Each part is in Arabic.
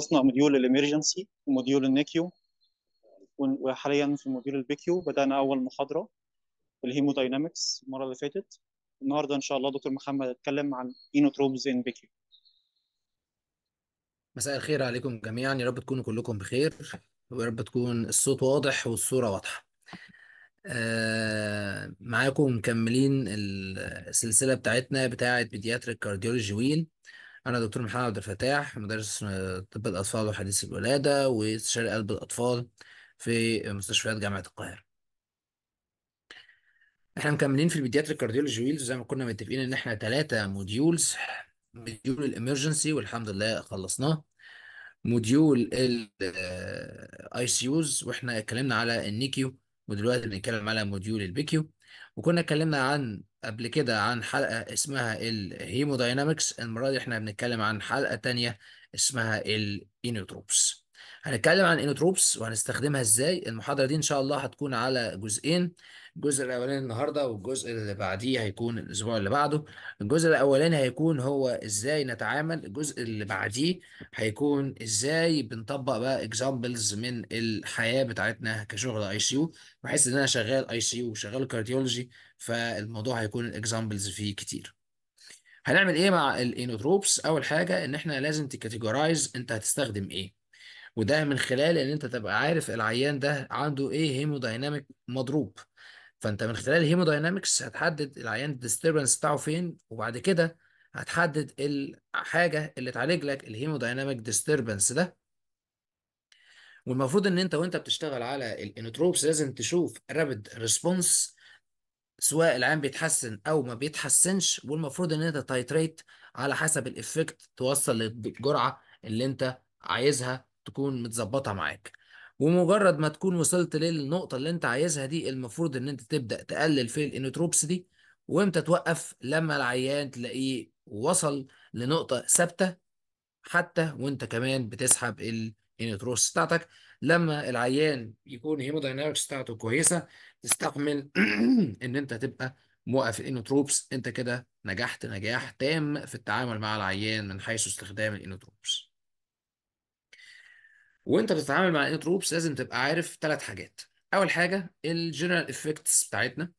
خلصنا موديول الامرجنسي وموديول النيكيو وحاليا في موديول البيكيو بدانا اول محاضره الهيموداينامكس المره اللي فاتت النهارده ان شاء الله دكتور محمد هيتكلم عن اينوتروبز ان بيكيو مساء الخير عليكم جميعا يا رب تكونوا كلكم بخير ويا رب تكون الصوت واضح والصوره واضحه آه، معاكم مكملين السلسله بتاعتنا بتاعه بيدياتريك كارديولوجي ويل أنا دكتور محمد عبد الفتاح مدرس طب الأطفال وحديث الولادة واستشاري قلب الأطفال في مستشفيات جامعة القاهرة. إحنا مكملين في البيدياتريك كارديولوجي ويلز زي ما كنا متفقين إن إحنا ثلاثة موديولز موديول الإمرجنسي والحمد لله خلصناه. موديول الاي آه، سي يوز واحنا اتكلمنا على النيكيو ودلوقتي بنتكلم على موديول البيكيو وكنا اتكلمنا عن قبل كده عن حلقة اسمها الهيموداينامكس المرة دي احنا بنتكلم عن حلقة تانية اسمها الانوتروبس هنتكلم عن الانوتروبس وهنستخدمها ازاي المحاضرة دي ان شاء الله هتكون على جزئين الجزء الاولاني النهارده والجزء اللي بعديه هيكون الاسبوع اللي بعده الجزء الاولاني هيكون هو ازاي نتعامل الجزء اللي بعديه هيكون ازاي بنطبق بقى اكزامبلز من الحياه بتاعتنا كشغل اي سي يو بحيث ان انا شغال اي سي يو وشغال كارديولوجي فالموضوع هيكون الاكزامبلز فيه كتير هنعمل ايه مع الانوتروبس اول حاجه ان احنا لازم تكاتيجورايز انت هتستخدم ايه وده من خلال ان انت تبقى عارف العيان ده عنده ايه هيمودايناميك مضروب فانت من خلال الهيموداينامكس هتحدد العيان الديستربنس بتاعه فين وبعد كده هتحدد الحاجه اللي تعالج لك الهيموداينامك ديستربنس ده والمفروض ان انت وانت بتشتغل على الانوتروبس لازم تشوف رابid ريسبونس سواء العيان بيتحسن او ما بيتحسنش والمفروض ان انت تايتريت على حسب الافكت توصل للجرعه اللي انت عايزها تكون متظبطه معاك ومجرد ما تكون وصلت للنقطة اللي انت عايزها دي المفروض ان انت تبدأ تقلل في الانوتروبس دي وامتى توقف لما العيان تلاقيه وصل لنقطة ثابتة حتى وانت كمان بتسحب الانوتروبس بتاعتك لما العيان يكون هيمودايناميكس بتاعته كويسة تستحمل ان انت تبقى موقف الانوتروبس انت كده نجحت نجاح تام في التعامل مع العيان من حيث استخدام الانوتروبس وانت بتتعامل مع الانتروبس لازم تبقى عارف ثلاث حاجات اول حاجه الجنرال افكتس بتاعتنا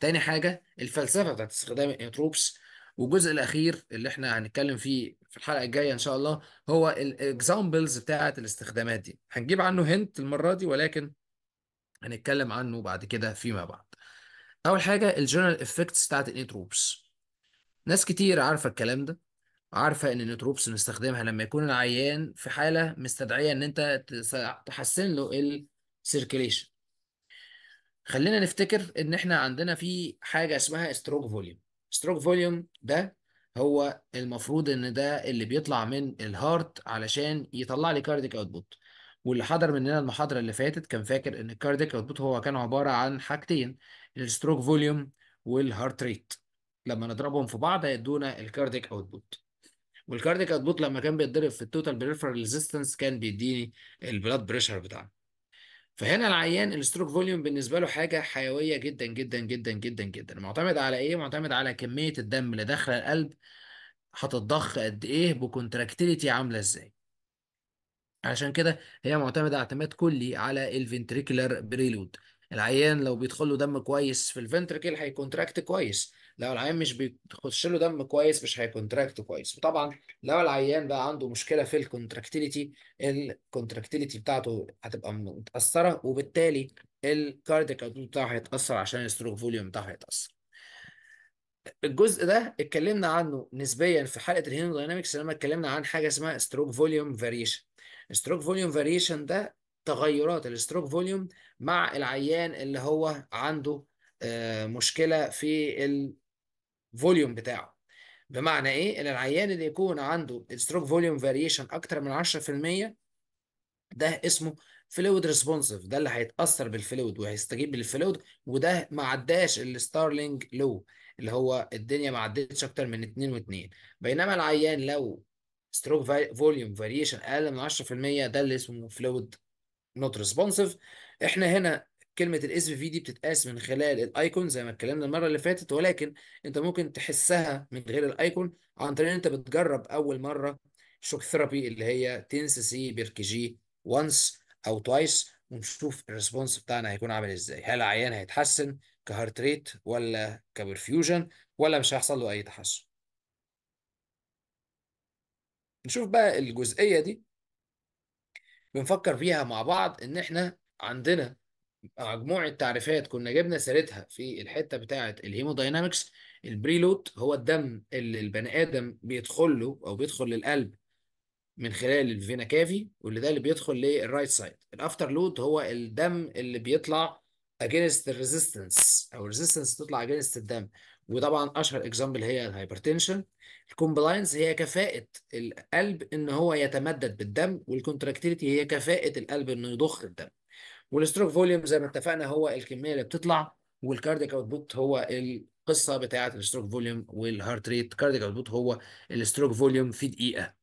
تاني حاجه الفلسفه بتاعت استخدام الانتروبس والجزء الاخير اللي احنا هنتكلم فيه في الحلقه الجايه ان شاء الله هو الاكزامبلز بتاعت الاستخدامات دي هنجيب عنه هنت المره دي ولكن هنتكلم عنه بعد كده فيما بعد اول حاجه الجنرال افكتس بتاعت الانتروبس ناس كتير عارفه الكلام ده عارفه ان النيوتروبس نستخدمها لما يكون العيان في حاله مستدعيه ان انت تحسن له السيركيليشن خلينا نفتكر ان احنا عندنا في حاجه اسمها ستروك فوليوم ستروك فوليوم ده هو المفروض ان ده اللي بيطلع من الهارت علشان يطلع لي كارديك اوتبوت واللي حضر مننا المحاضره اللي فاتت كان فاكر ان الكارديك اوتبوت هو كان عباره عن حاجتين الستروك فوليوم والهارت ريت لما نضربهم في بعض هيدونا الكارديك اوتبوت والكارديك اكبوت لما كان بيتضرب في التوتال بريفرال ريزيستنس كان بيديني البلاد بريشر بتاعنا فهنا العيان الستروك فوليوم بالنسبه له حاجه حيويه جدا جدا جدا جدا جدا معتمد على ايه معتمد على كميه الدم اللي داخله القلب هتتضخ قد ايه بكونتراكتيليتي عامله ازاي عشان كده هي معتمده اعتماد كلي على الفنتريكولار بريلود العيان لو بيدخل له دم كويس في الفنتريكل هيكونتراكت كويس لو العيان مش بيخش له دم كويس مش هيكونتراكت كويس وطبعا لو العيان بقى عنده مشكله في الكونتراكتيليتي الكونتراكتيليتي بتاعته هتبقى متاثره وبالتالي الكارديك بتاعه هيتاثر عشان الستروك فوليوم بتاعه هيتاثر الجزء ده اتكلمنا عنه نسبيا في حلقه الهيموداينامكس لما اتكلمنا عن حاجه اسمها ستروك فوليوم فاريشن ستروك فوليوم فاريشن ده تغيرات الستروك فوليوم مع العيان اللي هو عنده آه، مشكله في فوليوم بتاعه بمعنى ايه ان العيان اللي يكون عنده الستروك فوليوم فاريشن اكتر من 10% ده اسمه فلويد ريسبونسيف ده اللي هيتاثر بالفلويد وهيستجيب للفلويد وده ما عداش الستارلينج لو اللي هو الدنيا ما عدتش اكتر من 2 و2 بينما العيان لو ستروك فوليوم فاريشن اقل من 10% ده اللي اسمه فلويد نوت ريسبونسيف احنا هنا كلمه الاس في دي بتتقاس من خلال الايكون زي ما اتكلمنا المره اللي فاتت ولكن انت ممكن تحسها من غير الايكون عن طريق ان انت بتجرب اول مره شوك ثيرابي اللي هي 10 سي كي جي وانس او توايس ونشوف الريسبونس بتاعنا هيكون عامل ازاي هل العيان هيتحسن كهارت ريت ولا كبرفيوجن ولا مش هيحصل له اي تحسن نشوف بقى الجزئيه دي بنفكر فيها مع بعض ان احنا عندنا مجموعة تعريفات كنا جبنا سيرتها في الحتة بتاعة الهيموداينامكس البريلود هو الدم اللي البني آدم بيدخل له أو بيدخل للقلب من خلال الفينا كافي واللي ده اللي بيدخل للرايت سايد الافتر لود هو الدم اللي بيطلع اجينست الريزيستنس او الريزيستنس تطلع اجينست الدم وطبعا اشهر اكزامبل هي الهايبرتنشن الكومبلاينس هي كفاءة القلب ان هو يتمدد بالدم والكونتراكتيليتي هي كفاءة القلب انه يضخ الدم والستروك فوليوم زي ما اتفقنا هو الكميه اللي بتطلع اوت اوتبوت هو القصه بتاعه الستروك فوليوم والهارت ريت اوت اوتبوت هو الستروك فوليوم في دقيقه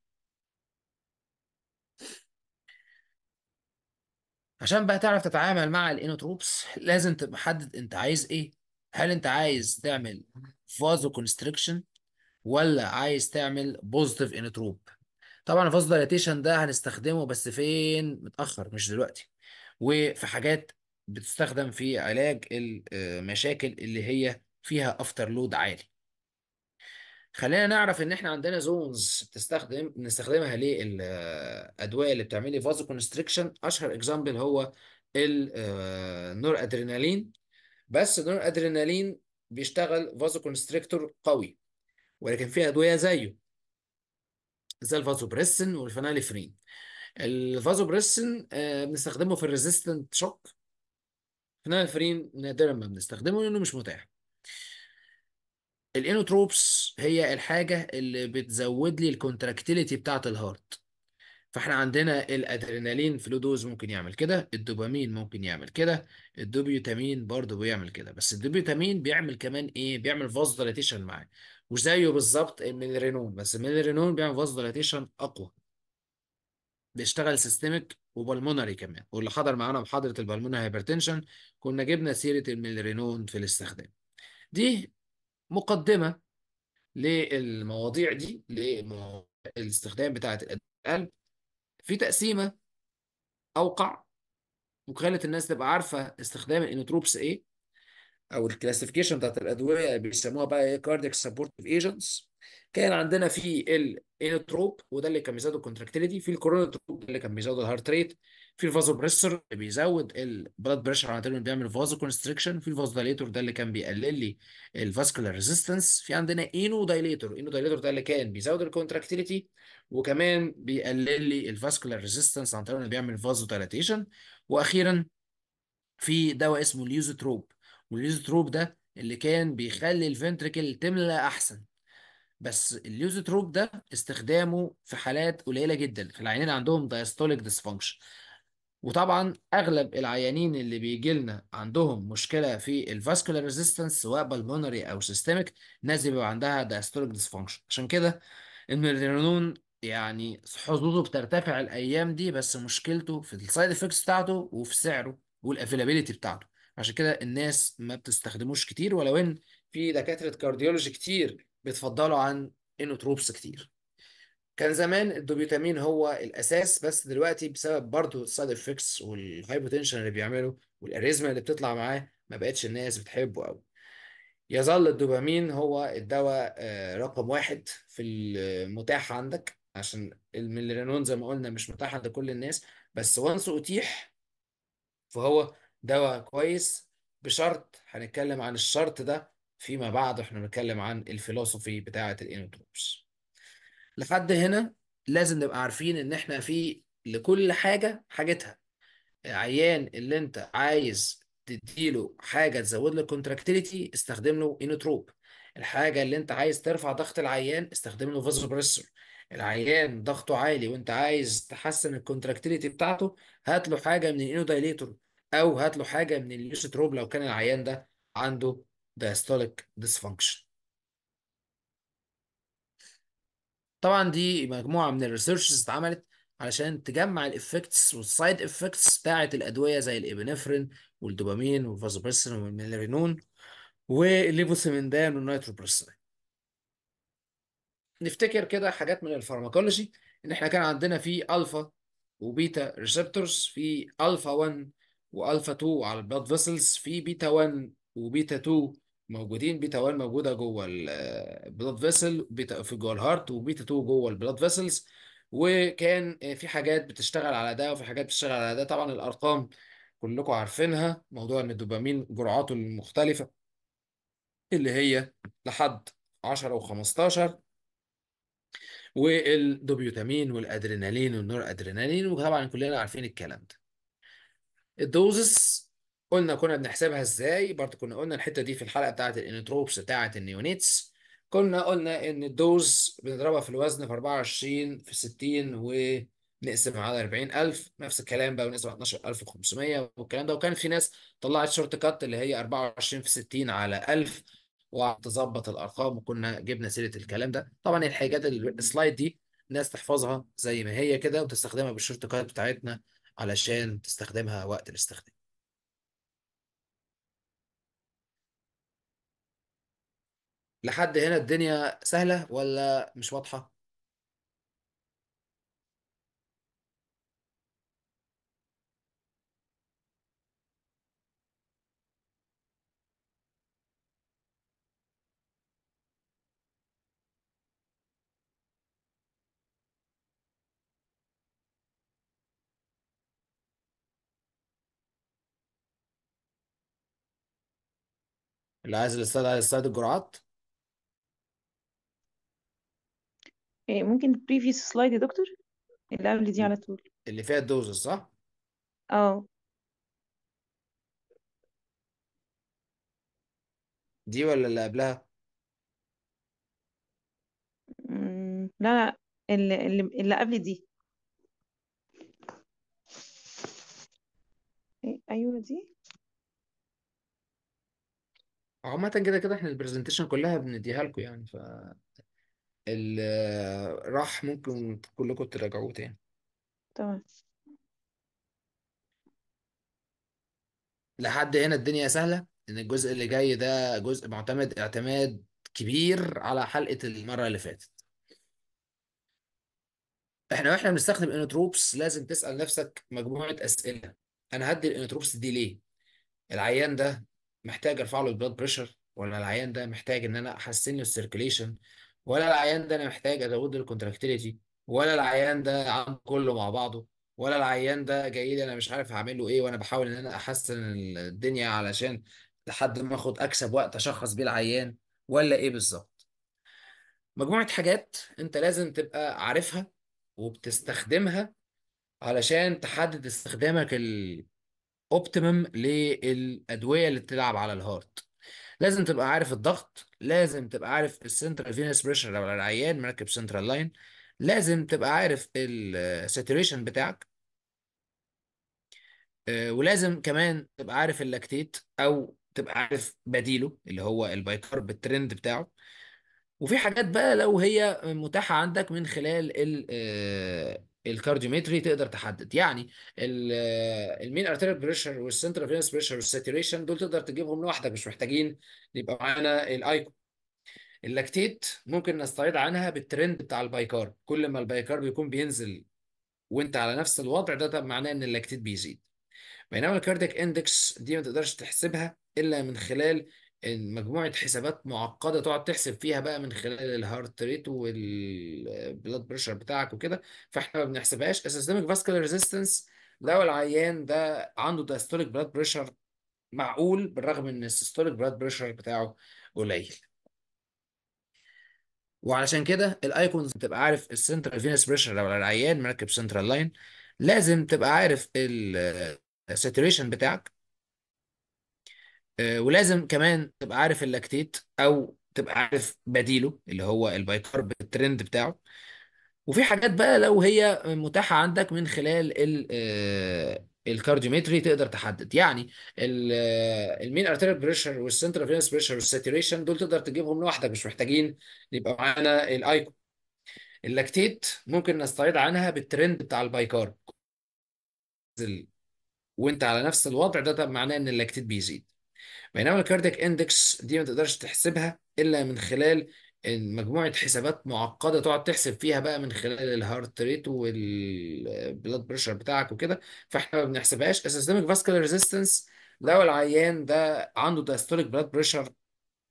عشان بقى تعرف تتعامل مع الانوتروبس لازم تبقى محدد انت عايز ايه هل انت عايز تعمل فازو كونستريكشن ولا عايز تعمل بوزيتيف انوتروب طبعا الفازو دايلاتيشن ده هنستخدمه بس فين متاخر مش دلوقتي وفي حاجات بتستخدم في علاج المشاكل آه، اللي هي فيها افتر لود عالي خلينا نعرف ان احنا عندنا زونز بتستخدم بنستخدمها للادويه آه، اللي بتعمل لي فازو كونستريكشن اشهر اكزامبل هو النور ادرينالين آه، بس النور ادرينالين بيشتغل فازو كونستريكتور قوي ولكن في ادويه زيه زي الفازوبريسين والفنالفرين الفازوبريسين آه، بنستخدمه في الريزيستنت شوك فينالفرين نادرا ما بنستخدمه لانه مش متاح الانوتروبس هي الحاجه اللي بتزود لي الكونتراكتيليتي بتاعه الهارت فاحنا عندنا الادرينالين فلودوز ممكن يعمل كده الدوبامين ممكن يعمل كده الدوبيوتامين برضه بيعمل كده بس الدوبيوتامين بيعمل كمان ايه بيعمل فاز ديلاتيشن معاه وزيه بالظبط من الرينون بس من الرينون بيعمل فاز ديلاتيشن اقوى بيشتغل سيستميك وبلمونري كمان واللي حضر معانا محاضره البلمونري هايبرتنشن كنا جبنا سيره الميلرينون في الاستخدام دي مقدمه للمواضيع دي للاستخدام بتاعه القلب في تقسيمه اوقع وخلت الناس تبقى عارفه استخدام الانوتروبس ايه او الكلاسيفيكيشن بتاعت الادويه بيسموها بقى ايه كاردياك سبورتيف ايجنتس كان عندنا في الانوتروب وده اللي كان بيزود الكونتراكتيليتي في الكورونوتروب اللي كان بيزود الهارت ريت في الفازو بريسر اللي بيزود البلاد بريشر على اللي بيعمل فازو كونستريكشن في الفازودايليتور ده اللي كان بيقلل لي الفاسكولار ريزيستنس في عندنا انو دايليتور انو دايليتور ده اللي كان بيزود الكونتراكتيليتي وكمان بيقلل لي الفاسكولار ريزيستنس عن طريق انه بيعمل فازو واخيرا في دواء اسمه اليوزوتروب واليوزوتروب ده اللي كان بيخلي الفنتركل تملى احسن بس اليوزوتروب ده استخدامه في حالات قليله جدا في العيانين عندهم دايستوليك ديسفانكشن وطبعا اغلب العيانين اللي بيجي لنا عندهم مشكله في الفاسكولار ريزيستنس سواء بالمونري او سيستميك ناس بيبقى عندها دايستوليك ديسفانكشن عشان كده الميرينون يعني حظوظه بترتفع الايام دي بس مشكلته في السايد افكتس بتاعته وفي سعره والافيلابيلتي بتاعته عشان كده الناس ما بتستخدموش كتير ولو ان في دكاتره كارديولوجي كتير بيتفضلوا عن انوتروبس كتير كان زمان الدوبيوتامين هو الاساس بس دلوقتي بسبب برضه السايد افكتس والهايبوتنشن اللي بيعمله والاريزما اللي بتطلع معاه ما بقتش الناس بتحبه قوي يظل الدوبامين هو الدواء آه، رقم واحد في المتاح عندك عشان الميلانون زي ما قلنا مش متاح عند كل الناس بس وانس اتيح فهو دواء كويس بشرط هنتكلم عن الشرط ده فيما بعد احنا بنتكلم عن الفلوسوفي بتاعة الانوتروبس لحد هنا لازم نبقى عارفين ان احنا في لكل حاجة حاجتها العيان اللي انت عايز تديله حاجة تزود له الكونتراكتيليتي استخدم له انوتروب الحاجة اللي انت عايز ترفع ضغط العيان استخدم له فازوبريسور العيان ضغطه عالي وانت عايز تحسن الكونتراكتيليتي بتاعته هات له حاجة من الانودايليتور او هات له حاجة من اليوسيتروب لو كان العيان ده عنده diastolic dysfunction طبعا دي مجموعة من الريسيرشز اتعملت علشان تجمع الافكتس والسايد افكتس بتاعت الأدوية زي الإبنفرين والدوبامين والفازوبرسين والميلارينون والليفوسيمندان والنيتروبرسين نفتكر كده حاجات من الفارماكولوجي ان احنا كان عندنا في الفا وبيتا ريسبتورز في الفا 1 والفا 2 على البلاد فيسلز في بيتا 1 وبيتا 2 موجودين بيتا 1 موجوده جوه البلاد فيسل بيتا في جوه الهارت وبيتا 2 جوه البلاد فيسلز وكان آه، في حاجات بتشتغل على ده وفي حاجات بتشتغل على ده طبعا الارقام كلكم عارفينها موضوع ان الدوبامين جرعاته المختلفه اللي هي لحد 10 و15 والدوبيوتامين والادرينالين والنور ادرينالين وطبعا كلنا عارفين الكلام ده الدوزس قلنا كنا بنحسبها ازاي برضه كنا قلنا الحته دي في الحلقه بتاعه الانتروبس بتاعه النيونيتس كنا قلنا ان الدوز بنضربها في الوزن في 24 في 60 ونقسم على 40000 نفس الكلام بقى ونقسم على 12500 والكلام ده وكان في ناس طلعت شورت كات اللي هي 24 في 60 على 1000 وتظبط الارقام وكنا جبنا سيره الكلام ده طبعا الحاجات السلايد دي ناس تحفظها زي ما هي كده وتستخدمها بالشورت كات بتاعتنا علشان تستخدمها وقت الاستخدام لحد هنا الدنيا سهلة ولا مش واضحة؟ اللي عايز الاستاد عايز استاد الجرعات إيه، ممكن previous slide يا دكتور اللي قبل دي على طول اللي فيها الدوز صح؟ اه دي ولا اللي قبلها؟ لا لا اللي اللي اللي قبل دي إيه، ايوه دي عامة كده كده احنا البرزنتيشن كلها بنديها لكم يعني ف اللي راح ممكن كلكم تراجعوه تاني تمام لحد هنا الدنيا سهلة إن الجزء اللي جاي ده جزء معتمد اعتماد كبير على حلقة المرة اللي فاتت احنا واحنا بنستخدم انوتروبس لازم تسأل نفسك مجموعة أسئلة أنا هدي الانوتروبس دي ليه؟ العيان ده محتاج ارفع له البلاد بريشر ولا العيان ده محتاج ان انا احسن له السيركيليشن ولا العيان ده انا محتاج ازود له الكونتراكتيليتي ولا العيان ده عام كله مع بعضه ولا العيان ده جاي لي انا مش عارف اعمل له ايه وانا بحاول ان انا احسن الدنيا علشان لحد ما اخد اكسب وقت اشخص بيه العيان ولا ايه بالظبط مجموعة حاجات انت لازم تبقى عارفها وبتستخدمها علشان تحدد استخدامك الاوبتيمم للادوية اللي بتلعب على الهارت لازم تبقى عارف الضغط لازم تبقى عارف السنترال فينس بريشر لو العيان مركب سنترال لاين لازم تبقى عارف الساتوريشن بتاعك آه، ولازم كمان تبقى عارف اللاكتيت او تبقى عارف بديله اللي هو البايكارب الترند بتاعه وفي حاجات بقى لو هي متاحة عندك من خلال الكارديومتري تقدر تحدد يعني المين ارتيريال بريشر والسنترال فينس بريشر والساتوريشن دول تقدر تجيبهم لوحدك مش محتاجين يبقى معانا الايكون اللاكتيت ممكن نستعيض عنها بالترند بتاع البايكارب كل ما البايكارب يكون بينزل وانت على نفس الوضع ده طب معناه ان اللاكتيت بيزيد بينما الكارديك اندكس دي ما تقدرش تحسبها الا من خلال مجموعة حسابات معقدة تقعد تحسب فيها بقى من خلال الهارت ريت والبلاد بريشر بتاعك وكده فاحنا ما بنحسبهاش السيستميك فاسكولار ريزيستنس لو العيان ده عنده دايستوليك بلاد بريشر معقول بالرغم ان السيستوليك بلاد بريشر بتاعه قليل وعلشان كده الايكونز بتبقى عارف السنترال فينس بريشر لو العيان مركب سنترال لاين لازم تبقى عارف الساتوريشن بتاعك آه، ولازم كمان تبقى عارف اللاكتيت او تبقى عارف بديله اللي هو البايكارب الترند بتاعه وفي حاجات بقى لو هي متاحة عندك من خلال ال آه، الكارديومتري تقدر تحدد يعني آه، المين ارتيريال بريشر والسنترال فينس بريشر والساتوريشن دول تقدر تجيبهم لوحدك مش محتاجين يبقى معانا الايكون اللاكتيت ممكن نستعيض عنها بالترند بتاع البايكارب وانت على نفس الوضع ده معناه ان اللاكتيت بيزيد بينما الكاردياك اندكس دي ما تقدرش تحسبها الا من خلال مجموعة حسابات معقدة تقعد تحسب فيها بقى من خلال الهارت ريت والبلاد بريشر بتاعك وكده فاحنا ما بنحسبهاش السيستميك فاسكولار ريزيستنس لو العيان ده عنده دايستوليك بلاد بريشر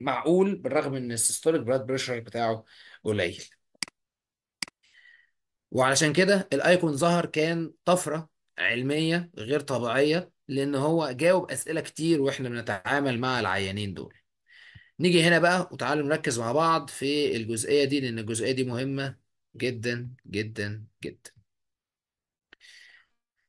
معقول بالرغم ان السيستوليك بلاد بريشر بتاعه قليل وعلشان كده الايكون ظهر كان طفرة علمية غير طبيعية لأن هو جاوب أسئلة كتير وإحنا بنتعامل مع العيانين دول نيجي هنا بقى وتعالوا نركز مع بعض في الجزئية دي لأن الجزئية دي مهمة جدا جدا جدا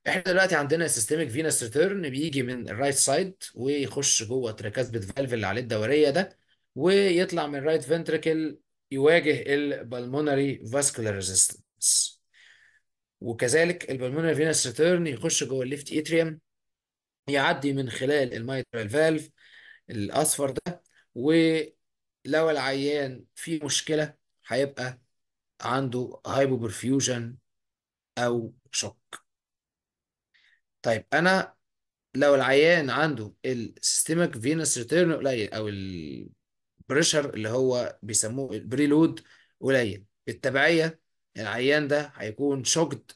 احنا دلوقتي عندنا سيستميك فينس ريتيرن بيجي من الرايت سايد ويخش جوه تركاسبة فالف اللي عليه الدورية ده ويطلع من الرايت فنتريكل يواجه البالمونري فاسكولار ريزيستنس وكذلك البالمونري فينس ريتيرن يخش جوه الليفت اتريوم يعدي من خلال الميترال فالف الاصفر ده ولو العيان فيه مشكله هيبقى عنده هايبوبرفيوجن او شوك طيب انا لو العيان عنده السيستميك فينس ريتيرن قليل او البريشر اللي هو بيسموه البريلود قليل بالتبعيه العيان ده هيكون شوكد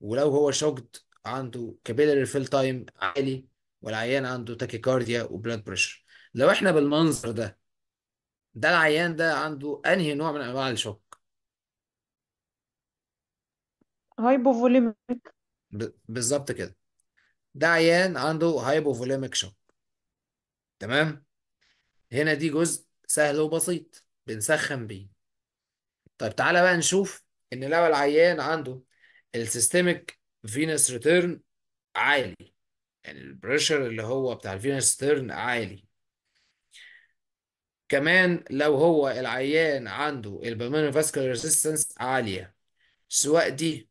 ولو هو شوكد عنده كابيلاري فيل تايم عالي والعيان عنده كارديا وبلاد بريشر لو احنا بالمنظر ده ده العيان ده عنده انهي نوع من انواع الشوك هايبوفوليميك بالظبط كده ده عيان عنده هايبوفوليميك شوك تمام هنا دي جزء سهل وبسيط بنسخن بيه طيب تعالى بقى نشوف ان لو العيان عنده السيستميك فينس ريتيرن عالي يعني البريشر اللي هو بتاع الفينس ريتيرن عالي كمان لو هو العيان عنده البلمونري فاسكولار ريزيستنس عاليه سواء دي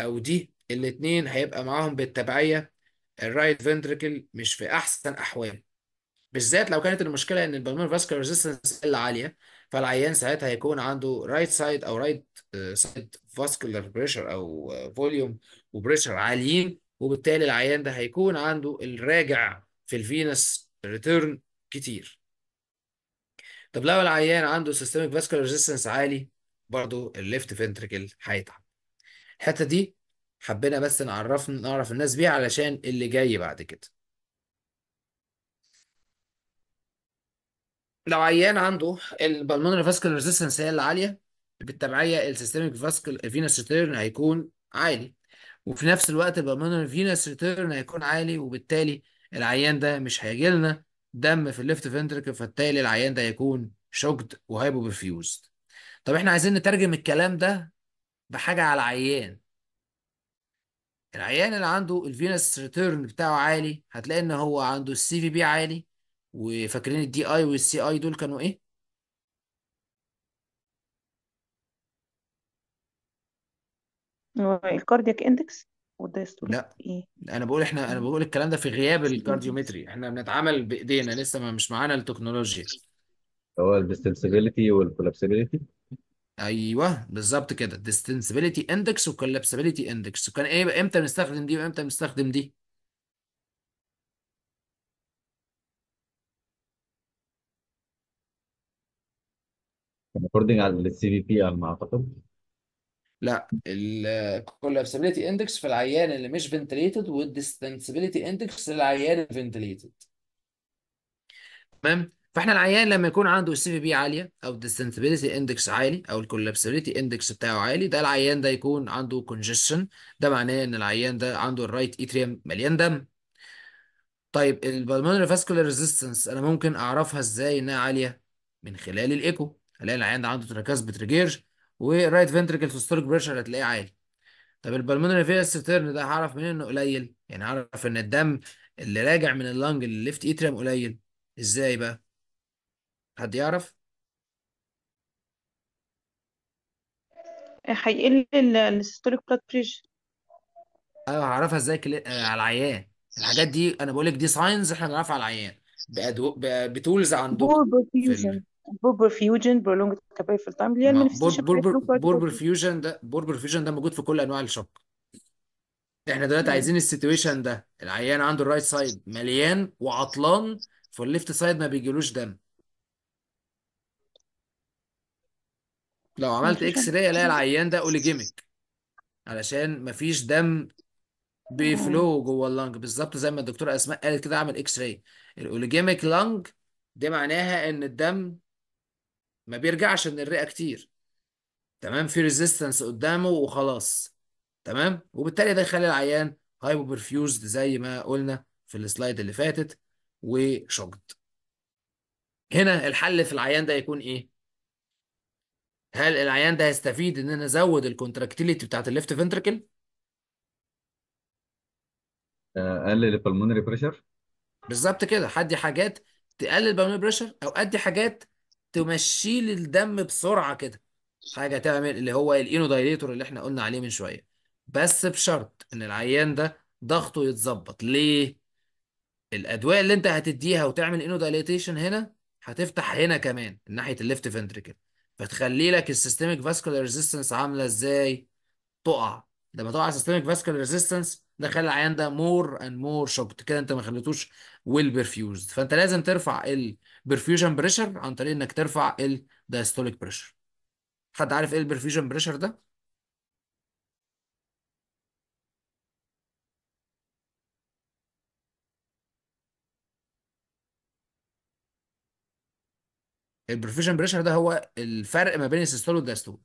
او دي الاتنين هيبقى معاهم بالتبعيه الرايت فنتريكل مش في احسن احواله بالذات لو كانت المشكله ان البلمونري فاسكولار ريزيستنس عاليه فالعيان ساعتها هيكون عنده رايت سايد او رايت سايد فاسكولار بريشر او فوليوم آه، وبريشر عاليين وبالتالي العيان ده هيكون عنده الراجع في الفينس ريتيرن كتير طب لو العيان عنده سيستميك فاسكولار ريزيستنس عالي برضه الليفت فنتركل هيتعب الحته دي حبينا بس نعرف نعرف الناس بيها علشان اللي جاي بعد كده لو عيان عنده البلمونري فاسكولار ريزيستنس هي العاليه بالتبعيه السيستميك فاسكولار فينس ريتيرن هيكون عالي وفي نفس الوقت بامانه فينس ريتيرن هيكون عالي وبالتالي العيان ده مش هيجي لنا دم في الليفت فنتركل فبالتالي العيان ده هيكون شوكد وهايبو بفيوزد طب احنا عايزين نترجم الكلام ده بحاجه على العيان العيان اللي عنده الفينس ريتيرن بتاعه عالي هتلاقي ان هو عنده السي في بي عالي وفاكرين الدي اي والسي اي دول كانوا ايه هو الكاردياك اندكس والدايستوليك لا ايه انا بقول احنا انا بقول الكلام ده في غياب الكارديومتري احنا بنتعامل بايدينا لسه ما مش معانا التكنولوجيا هو الديستنسبيليتي والكولابسبيليتي ايوه بالظبط كده ديستنسبيليتي اندكس وكولابسبيليتي اندكس وكان ايه امتى بنستخدم دي وامتى بنستخدم دي كان according على السي في بي على ما اعتقد لا الكولابسبيليتي اندكس في العيان اللي مش فنتليتد والديستنسبيليتي اندكس للعيان الفنتليتد تمام فاحنا العيان لما يكون عنده السي في بي عاليه او الديستنسبيليتي اندكس عالي او الكولابسبيليتي اندكس بتاعه عالي ده العيان ده يكون عنده كونجيشن ده معناه ان العيان ده عنده الرايت اتريم مليان دم طيب البلمونري فاسكولار ريزيستنس انا ممكن اعرفها ازاي انها عاليه من خلال الايكو الاقي العيان ده عنده تراكاز بتريجير ورايت فنتريكل سيستوليك بريشر هتلاقيه عالي طب البلمونري فيس تيرن ده هعرف منين انه قليل يعني هعرف ان الدم اللي راجع من اللنج للليفت اتريم قليل ازاي بقى حد يعرف هيقل السيستوليك بلاد بريشر ايوه هعرفها ازاي كلي... آه على العيان الحاجات دي انا بقول لك دي ساينز احنا بنعرفها على العيان بأدو... بتولز عندكم في ال... بوربر فيوجن برولونج كابيفل تايم اللي هي بوربر فيوجن ده بوربر فيوجن ده موجود في كل انواع الشق احنا دلوقتي عايزين السيتويشن ده العيان عنده الرايت سايد مليان وعطلان فالليفت سايد ما بيجيلوش دم لو عملت اكس راي الاقي العيان ده اوليجيميك علشان مفيش دم بيفلو جوه اللنج بالظبط زي ما الدكتوره اسماء قالت كده اعمل اكس راي الاوليجيميك لنج دي معناها ان الدم ما بيرجعش من الرئه كتير تمام في ريزيستنس قدامه وخلاص تمام وبالتالي ده يخلي العيان هايبو برفيوزد زي ما قلنا في السلايد اللي فاتت وشقد هنا الحل في العيان ده يكون ايه هل العيان ده هيستفيد ان انا ازود الكونتراكتيليتي بتاعت الليفت فنتركل اقلل البلمونري بريشر بالظبط كده هدي حاجات تقلل البلمونري بريشر او ادي حاجات لي الدم بسرعة كده حاجة تعمل اللي هو دايليتور اللي احنا قلنا عليه من شوية بس بشرط ان العيان ده ضغطه يتظبط ليه؟ الادوية اللي انت هتديها وتعمل دايليتيشن هنا هتفتح هنا كمان ناحية الليفت فنتريكل فتخلي لك السيستميك فاسكولار ريزيستنس عاملة ازاي؟ تقع لما تقع سيستميك فاسكولار ريزيستنس ده خلى العيان ده مور اند مور شوكت كده انت ما خليتوش ويل برفيوزد فانت لازم ترفع ال برفيوجن بريشر عن طريق انك ترفع الدايستوليك بريشر حد عارف ايه البرفيوجن بريشر ده البرفيوجن بريشر ده هو الفرق ما بين السيستول والدايستول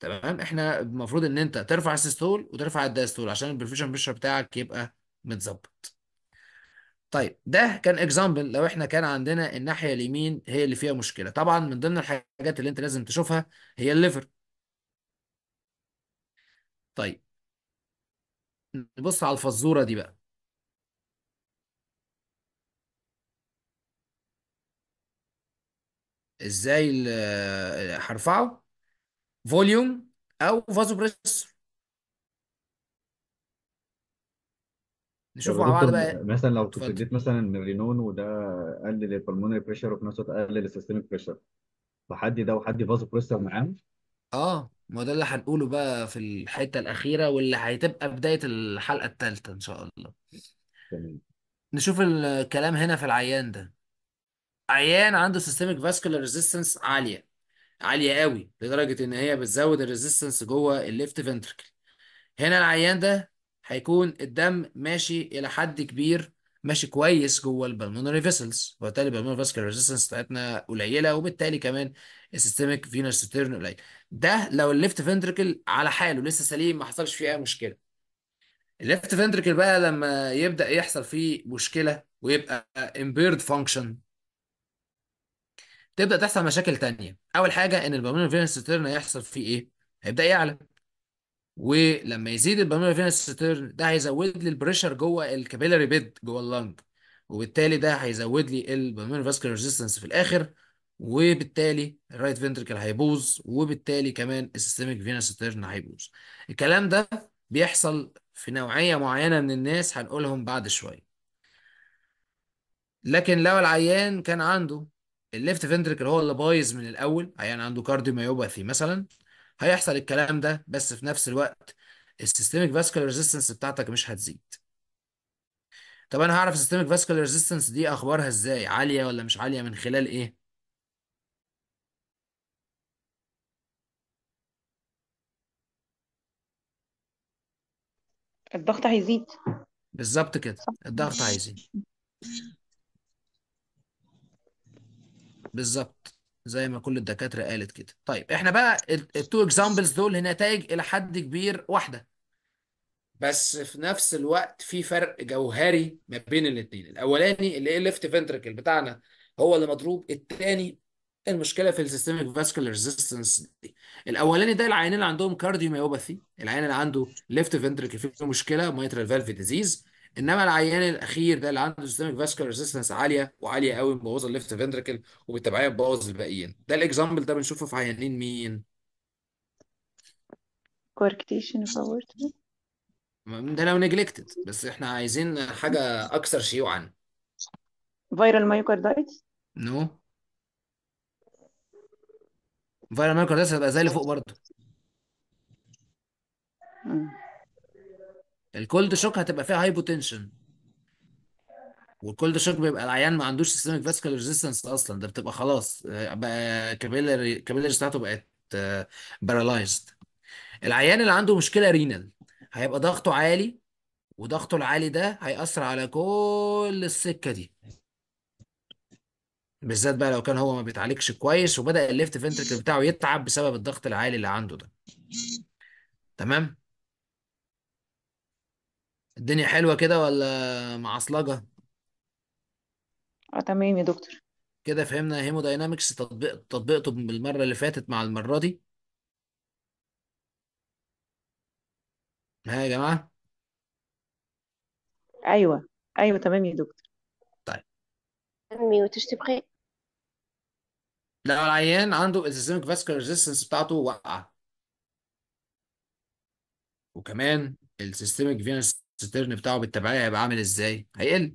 تمام احنا المفروض ان انت ترفع السيستول وترفع الدايستول عشان البرفيوجن بريشر بتاعك يبقى متظبط طيب ده كان اكزامبل لو احنا كان عندنا الناحيه اليمين هي اللي فيها مشكله طبعا من ضمن الحاجات اللي انت لازم تشوفها هي الليفر طيب نبص على الفزوره دي بقى ازاي آه، هرفعه فوليوم او فازو بريسر نشوف مع بعض بقى مثلا لو كنت اتفضل اديت مثلا الرينون وده قلل البلمونري بريشر وفي نفس الوقت قلل السيستميك بريشر فحد ده وحد فازو بريشر معاه اه ما ده اللي هنقوله بقى في الحتة الأخيرة واللي هتبقى بداية الحلقة الثالثة إن شاء الله تمام نشوف الكلام هنا في العيان ده عيان عنده سيستميك فاسكولار ريزيستنس عالية عالية قوي لدرجة إن هي بتزود الريزيستنس جوه الليفت فنتركل هنا العيان ده هيكون الدم ماشي الى حد كبير ماشي كويس جوه البلمونري فيسلز وبالتالي البلمونري فاسكولار ريزيستنس بتاعتنا قليله وبالتالي كمان السيستميك فينوس تيرن قليل ده لو الليفت فنتركل على حاله لسه سليم ما حصلش فيه اي مشكله الليفت فنتركل بقى لما يبدا يحصل فيه مشكله ويبقى امبيرد فانكشن تبدا تحصل مشاكل تانية اول حاجه ان البلمونري فينوس تيرن هيحصل فيه ايه هيبدا يعلى ولما يزيد البالمونري فينس سيرن ده هيزود لي البريشر جوه الكابيلاري بيد جوه اللنج وبالتالي ده هيزود لي البالمونري فاسكولار ريزيستنس في الاخر وبالتالي الرايت فنتركل هيبوظ وبالتالي كمان السيستميك فينس سيرن هيبوظ الكلام ده بيحصل في نوعية معينة من الناس هنقولهم بعد شوية لكن لو العيان كان عنده الليفت فنتركل هو اللي بايظ من الأول عيان عنده كارديوميوباثي مثلا هيحصل الكلام ده بس في نفس الوقت السيستميك فاسكولار ريزيستنس بتاعتك مش هتزيد طب انا هعرف السيستميك فاسكولار ريزيستنس دي اخبارها ازاي عاليه ولا مش عاليه من خلال ايه الضغط هيزيد بالظبط كده الضغط هيزيد بالظبط زي ما كل الدكاترة قالت كده طيب احنا بقى التو اكزامبلز دول نتائج الى حد كبير واحدة بس في نفس الوقت في فرق جوهري ما بين الاثنين الاولاني اللي ايه الليفت فنتركل بتاعنا هو اللي مضروب الثاني المشكله في السيستميك فاسكولار ريزيستنس دي الاولاني ده العيانين اللي عندهم كارديوميوباثي العيان اللي عنده ليفت فنتركل فيه مشكله مايترال فالف ديزيز انما العيان الاخير ده اللي عنده سيستميك فاسكولار ريزيستنس عاليه وعاليه قوي مبوظ الليفت فنتركل وبالتبعيه مبوظ الباقيين ده الاكزامبل ده بنشوفه في عيانين مين كوركتيشن باورتو ده لو نجلكتد بس احنا عايزين حاجه اكثر شيوعا فيرال مايوكاردايت نو فيرال مايوكاردايت هتبقى زي اللي فوق برضه الكولد شوك هتبقى فيها بوتنشن والكولد شوك بيبقى العيان ما عندوش سيستميك فاسكولار ريزيستنس اصلا ده بتبقى خلاص آه، بقى كابيلاري كابيلاري بتاعته بقت بارالايزد آه، العيان اللي عنده مشكله رينال هيبقى ضغطه عالي وضغطه العالي ده هيأثر على كل السكه دي بالذات بقى لو كان هو ما بيتعالجش كويس وبدأ الليفت فنتركل بتاعه يتعب بسبب الضغط العالي اللي عنده ده تمام الدنيا حلوة كده ولا معصلجة اه تمام يا دكتور كده فهمنا هيموداينامكس تطبيق تطبيقته بالمرة اللي فاتت مع المرة دي ها يا جماعة ايوه ايوه تمام يا دكتور طيب مي لو العيان عنده السيستميك فاسكولار ريزيستنس بتاعته واقعة وكمان السيستميك فينس الستيرن بتاعه بالتبعيه هيبقى عامل ازاي هيقل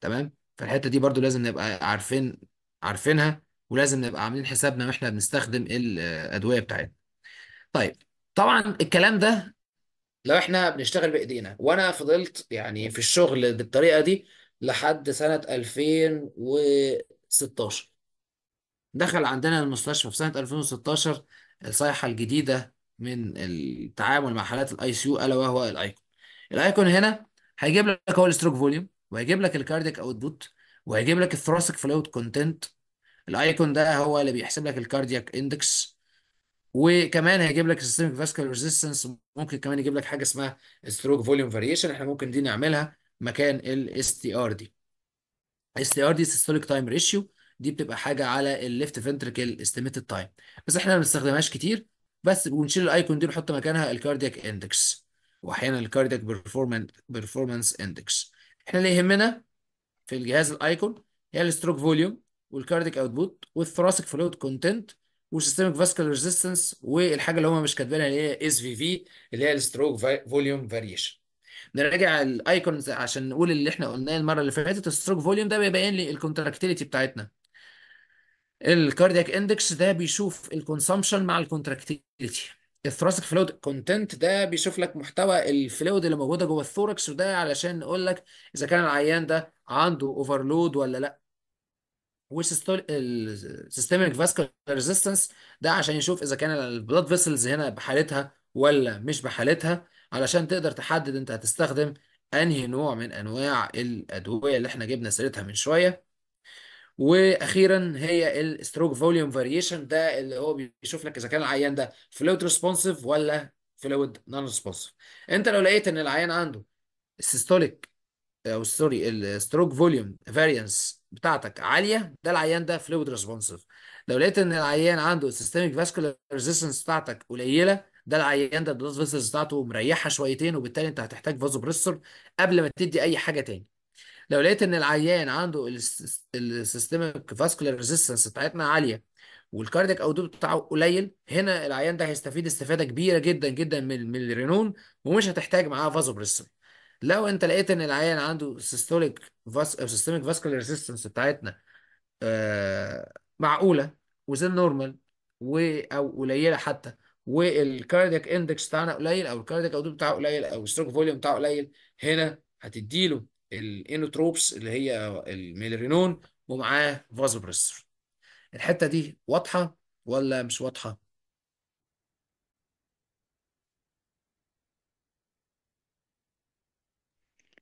تمام فالحته دي برضو لازم نبقى عارفين عارفينها ولازم نبقى عاملين حسابنا واحنا بنستخدم الادويه آه، بتاعتنا طيب طبعا الكلام ده لو احنا بنشتغل بايدينا وانا فضلت يعني في الشغل بالطريقه دي لحد سنه 2016 دخل عندنا المستشفى في سنه 2016 الصيحه الجديده من التعامل مع حالات الاي سي يو الا وهو الايكو الايكون هنا هيجيب لك هو الستروك فوليوم وهيجيب لك الكارديك اوتبوت وهيجيب لك الثراسك فلويد كونتنت الايكون ده هو اللي بيحسب لك الكاردياك اندكس وكمان هيجيب لك السيستميك فاسكولار ريزيستنس ممكن كمان يجيب لك حاجه اسمها ستروك فوليوم فاريشن احنا ممكن دي نعملها مكان الاس تي ار دي اس تي ار دي سيستوليك تايم ريشيو دي بتبقى حاجه على الليفت فنتريكل استيميتد تايم بس احنا ما بنستخدمهاش كتير بس ونشيل الايكون دي نحط مكانها الكاردياك اندكس واحيانا الكاردياك بيرفورمانس بيرفورمانس اندكس احنا اللي يهمنا في الجهاز الايكون هي الستروك فوليوم والكاردياك اوتبوت والثراسك فلويد كونتنت والسيستميك فاسكولار ريزيستنس والحاجه اللي هم مش كاتبينها اللي هي اس في في اللي هي الستروك فوليوم فاريشن نراجع الايكونز عشان نقول اللي احنا قلناه المره اللي فاتت الستروك فوليوم ده بيبين لي الكونتراكتيليتي بتاعتنا الكاردياك اندكس ده بيشوف الكونسومشن مع الكونتراكتيليتي الثراسك فلويد كونتنت ده بيشوف لك محتوى الفلويد اللي موجوده جوه الثوركس وده علشان نقول لك اذا كان العيان ده عنده اوفرلود ولا لا والسيستميك فاسكولار ريزيستنس ده عشان يشوف اذا كان البلاد فيسلز هنا بحالتها ولا مش بحالتها علشان تقدر تحدد انت هتستخدم انهي نوع من انواع الادويه اللي احنا جبنا سيرتها من شويه واخيرا هي الستروك فوليوم فاريشن ده اللي هو بيشوف لك اذا كان العيان ده فلويد ريسبونسيف ولا فلويد نون ريسبونسيف انت لو لقيت ان العيان عنده السيستوليك او سوري الستروك فوليوم فاريانس بتاعتك عاليه ده العيان ده فلويد ريسبونسيف لو لقيت ان العيان عنده سيستميك فاسكولار ريزيستنس بتاعتك قليله ده العيان ده البلاد فيسز بتاعته مريحه شويتين وبالتالي انت هتحتاج فازو بريسور قبل ما تدي اي حاجه تاني لو لقيت ان العيان عنده السيستمك فاسكولار ريزيستنس بتاعتنا عاليه والكارديك اودوت بتاعه قليل هنا العيان ده هيستفيد استفاده كبيره جدا جدا من من الرينون ومش هتحتاج معاه فازوبريسن لو انت لقيت ان العيان عنده سيستوليك فاس او سيستميك فاسكولار ريزيستنس بتاعتنا آه، معقوله وزن نورمال و او قليله حتى والكارديك اندكس بتاعنا قليل او الكارديك اودوت بتاعه قليل او الستروك فوليوم بتاعه قليل هنا هتديله الانوتروبس اللي هي الميلرينون ومعاه فازوبريستور الحته دي واضحه ولا مش واضحه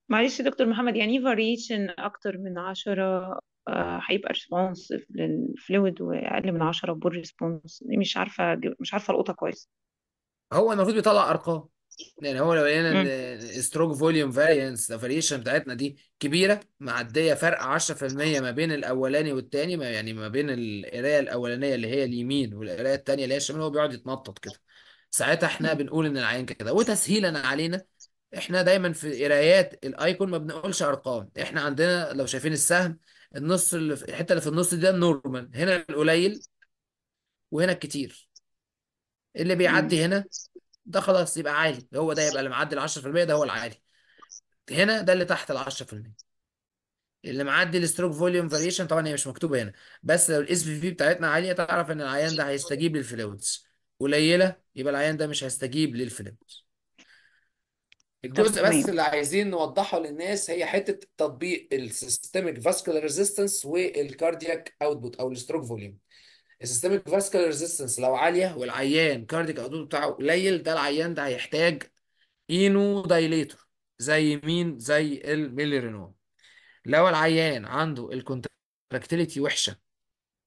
معلش يا دكتور محمد يعني ايه فاريشن اكتر من 10 آه، هيبقى ريسبونس للفلويد واقل من 10 بور ريسبونس مش عارفه مش عارفه القطه كويس هو المفروض بيطلع ارقام يعني هو لو لقينا ان ستروك فوليوم فاريانس الفاريشن بتاعتنا دي كبيره معديه فرق 10% ما بين الاولاني والتاني ما يعني ما بين القرايه الاولانيه اللي هي اليمين والقرايه التانيه اللي هي الشمال هو بيقعد يتنطط كده ساعتها احنا بنقول ان العين كده وتسهيلا علينا احنا دايما في قرايات الايكون ما بنقولش ارقام احنا عندنا لو شايفين السهم النص اللي في الحته اللي في النص دي النورمال هنا القليل وهنا الكتير اللي بيعدي هنا ده خلاص يبقى عالي هو ده يبقى اللي معدي ال 10% ده هو العالي هنا ده اللي تحت ال 10% اللي معدي الستروك فوليوم فاريشن طبعا هي مش مكتوبه هنا بس لو الاس في في بتاعتنا عاليه تعرف ان العيان ده هيستجيب للفلويدز قليله يبقى العيان ده مش هيستجيب للفلويدز الجزء بس تمام اللي عايزين نوضحه للناس هي حته تطبيق السيستميك فاسكولار ريزيستنس والكاردياك اوتبوت او الستروك فوليوم السيستميك فاسكولار ريزيستنس لو عاليه والعيان كارديك ادوت بتاعه قليل ده العيان ده هيحتاج اينو دايليتور زي مين زي الميلرينون لو العيان عنده الكونتراكتيليتي وحشه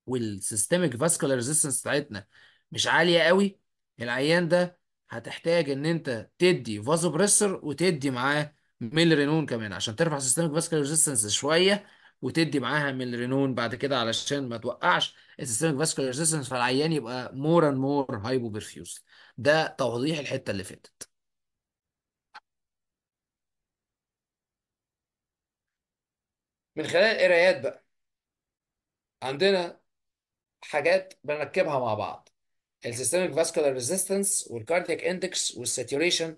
والسيستميك فاسكولار ريزيستنس بتاعتنا مش عاليه قوي العيان ده هتحتاج ان انت تدي فازوبريسر وتدي معاه ميلرينون كمان عشان ترفع سيستميك فاسكولار ريزيستنس شويه وتدي معاها من الرينون بعد كده علشان ما توقعش السيستمك فاسكولار ريزيستنس فالعيان يبقى مور اند مور هايبو بيرفيوز ده توضيح الحته اللي فاتت من خلال القرايات بقى عندنا حاجات بنركبها مع بعض السيستميك فاسكولار ريزيستنس والكاردياك اندكس والساتوريشن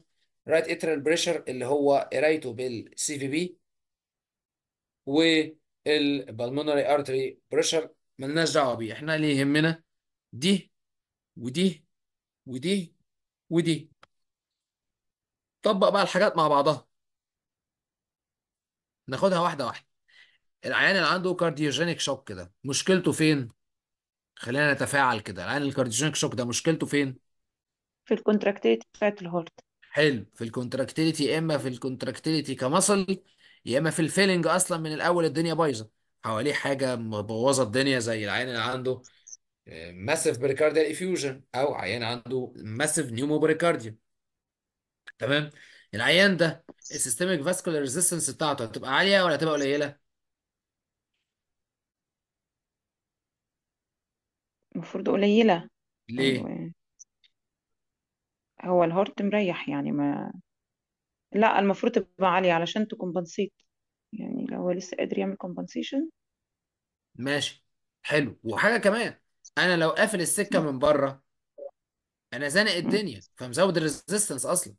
رايت اتريال بريشر اللي هو قرايته بالسي في بي و البلمونري ارتري بريشر ملناش دعوه بيه احنا اللي يهمنا دي ودي ودي ودي طبق بقى الحاجات مع بعضها ناخدها واحده واحده العيان اللي عنده كارديوجينيك شوك ده مشكلته فين خلينا نتفاعل كده العيان الكارديوجينيك شوك ده مشكلته فين في الكونتراكتيليتي بتاعت الهارت حلو في الكونتراكتيليتي اما في الكونتراكتيليتي كمصل يا اما في الفيلنج اصلا من الاول الدنيا بايظه حواليه حاجه مبوظه الدنيا زي العيان اللي عنده ماسيف بريكارديال افيوجن او عيان عنده ماسيف نيومو بريكارديا تمام العيان ده السيستميك فاسكولار ريزيستنس بتاعته هتبقى عاليه ولا هتبقى قليله المفروض قليلة ليه أيوة. هو الهارت مريح يعني ما لا المفروض تبقى عالية علشان تكمبنسيت يعني لو هو لسه قادر يعمل كومبنسيشن ماشي حلو وحاجه كمان انا لو قافل السكه من بره انا زانق الدنيا فمزود الريزيستنس اصلا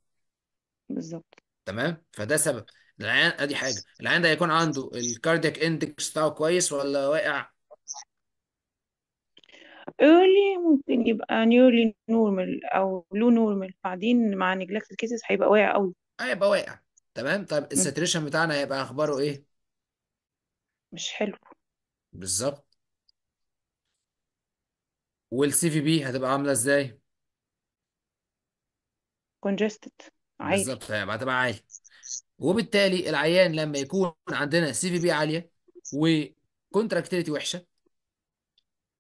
بالظبط تمام فده سبب العيان ادي حاجه العيان ده هيكون عنده الكاردياك اندكس بتاعه كويس ولا واقع ايرلي ممكن يبقى نيورلي نورمال او لو نورمال بعدين مع نجلكت الكيسز هيبقى واقع قوي هيبقى واقع تمام طيب مم. الساتوريشن بتاعنا هيبقى اخباره ايه مش حلو بالظبط والسي في بي هتبقى عامله ازاي congested عادي بالظبط هيبقى هتبقى عالي وبالتالي العيان لما يكون عندنا سي في بي عاليه وكونتراكتيليتي وحشه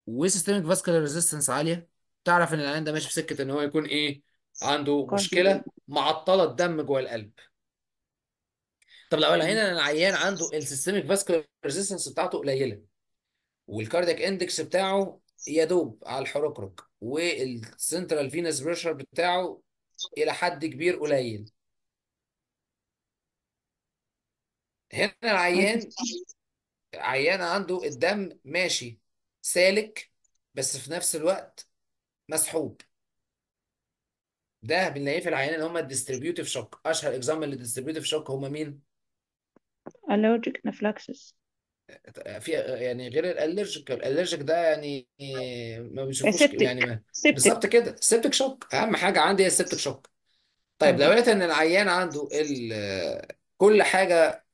وسيستميك فاسكولار ريزيستنس عاليه تعرف ان العيان ده ماشي في سكه ان هو يكون ايه عنده مشكلة معطلة الدم جوه القلب طب لو هنا العيان عنده السيستميك فاسكولار ريزيستنس بتاعته قليلة والكاردياك اندكس بتاعه يا دوب على الحركرك والسنترال فينس بريشر بتاعه إلى حد كبير قليل هنا العيان عيان عنده الدم ماشي سالك بس في نفس الوقت مسحوب ده بنلاقيه في العيان اللي هم الديستريبيوتيف شوك اشهر اكزامبل للديستريبيوتيف شوك هم مين allergic anaphylaxis آه، في آه، يعني غير الالرجيك الالرجيك ده يعني ما بيشوفوش ك- يعني بالظبط كده سيبتك شوك اهم حاجه عندي هي السيبتك شوك طيب لو تمام لقيت ان العيان عنده آه، كل حاجه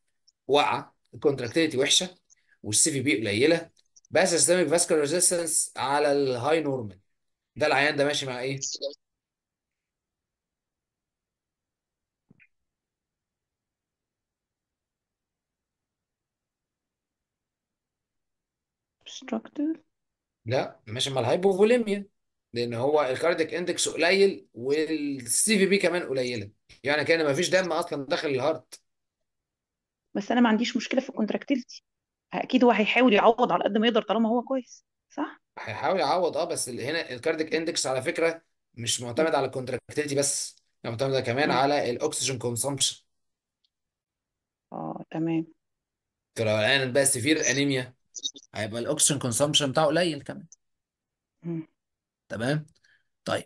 واقعه الكونتراكتيليتي وحشه والسي في بي قليله بس سيستميك فاسكولار ريزيستنس على الهاي نورمال ده العيان ده ماشي مع ايه structure لا ماشي مع الهايبوفوليميا لان هو الكارديك اندكس قليل والسي في بي كمان قليله يعني كان ما فيش دم اصلا داخل الهارت بس انا ما عنديش مشكله في الكونتراكتيلتي اكيد هو هيحاول يعوض على قد ما يقدر طالما هو كويس صح هيحاول يعوض اه بس هنا الكارديك اندكس على فكره مش معتمد على الكونتراكتيلتي بس معتمده كمان على الاكسجين كونسومشن اه تمام فلو الان بقى سيفير انيميا هيبقى الاكسجين كونسامبشن بتاعه قليل كمان تمام طيب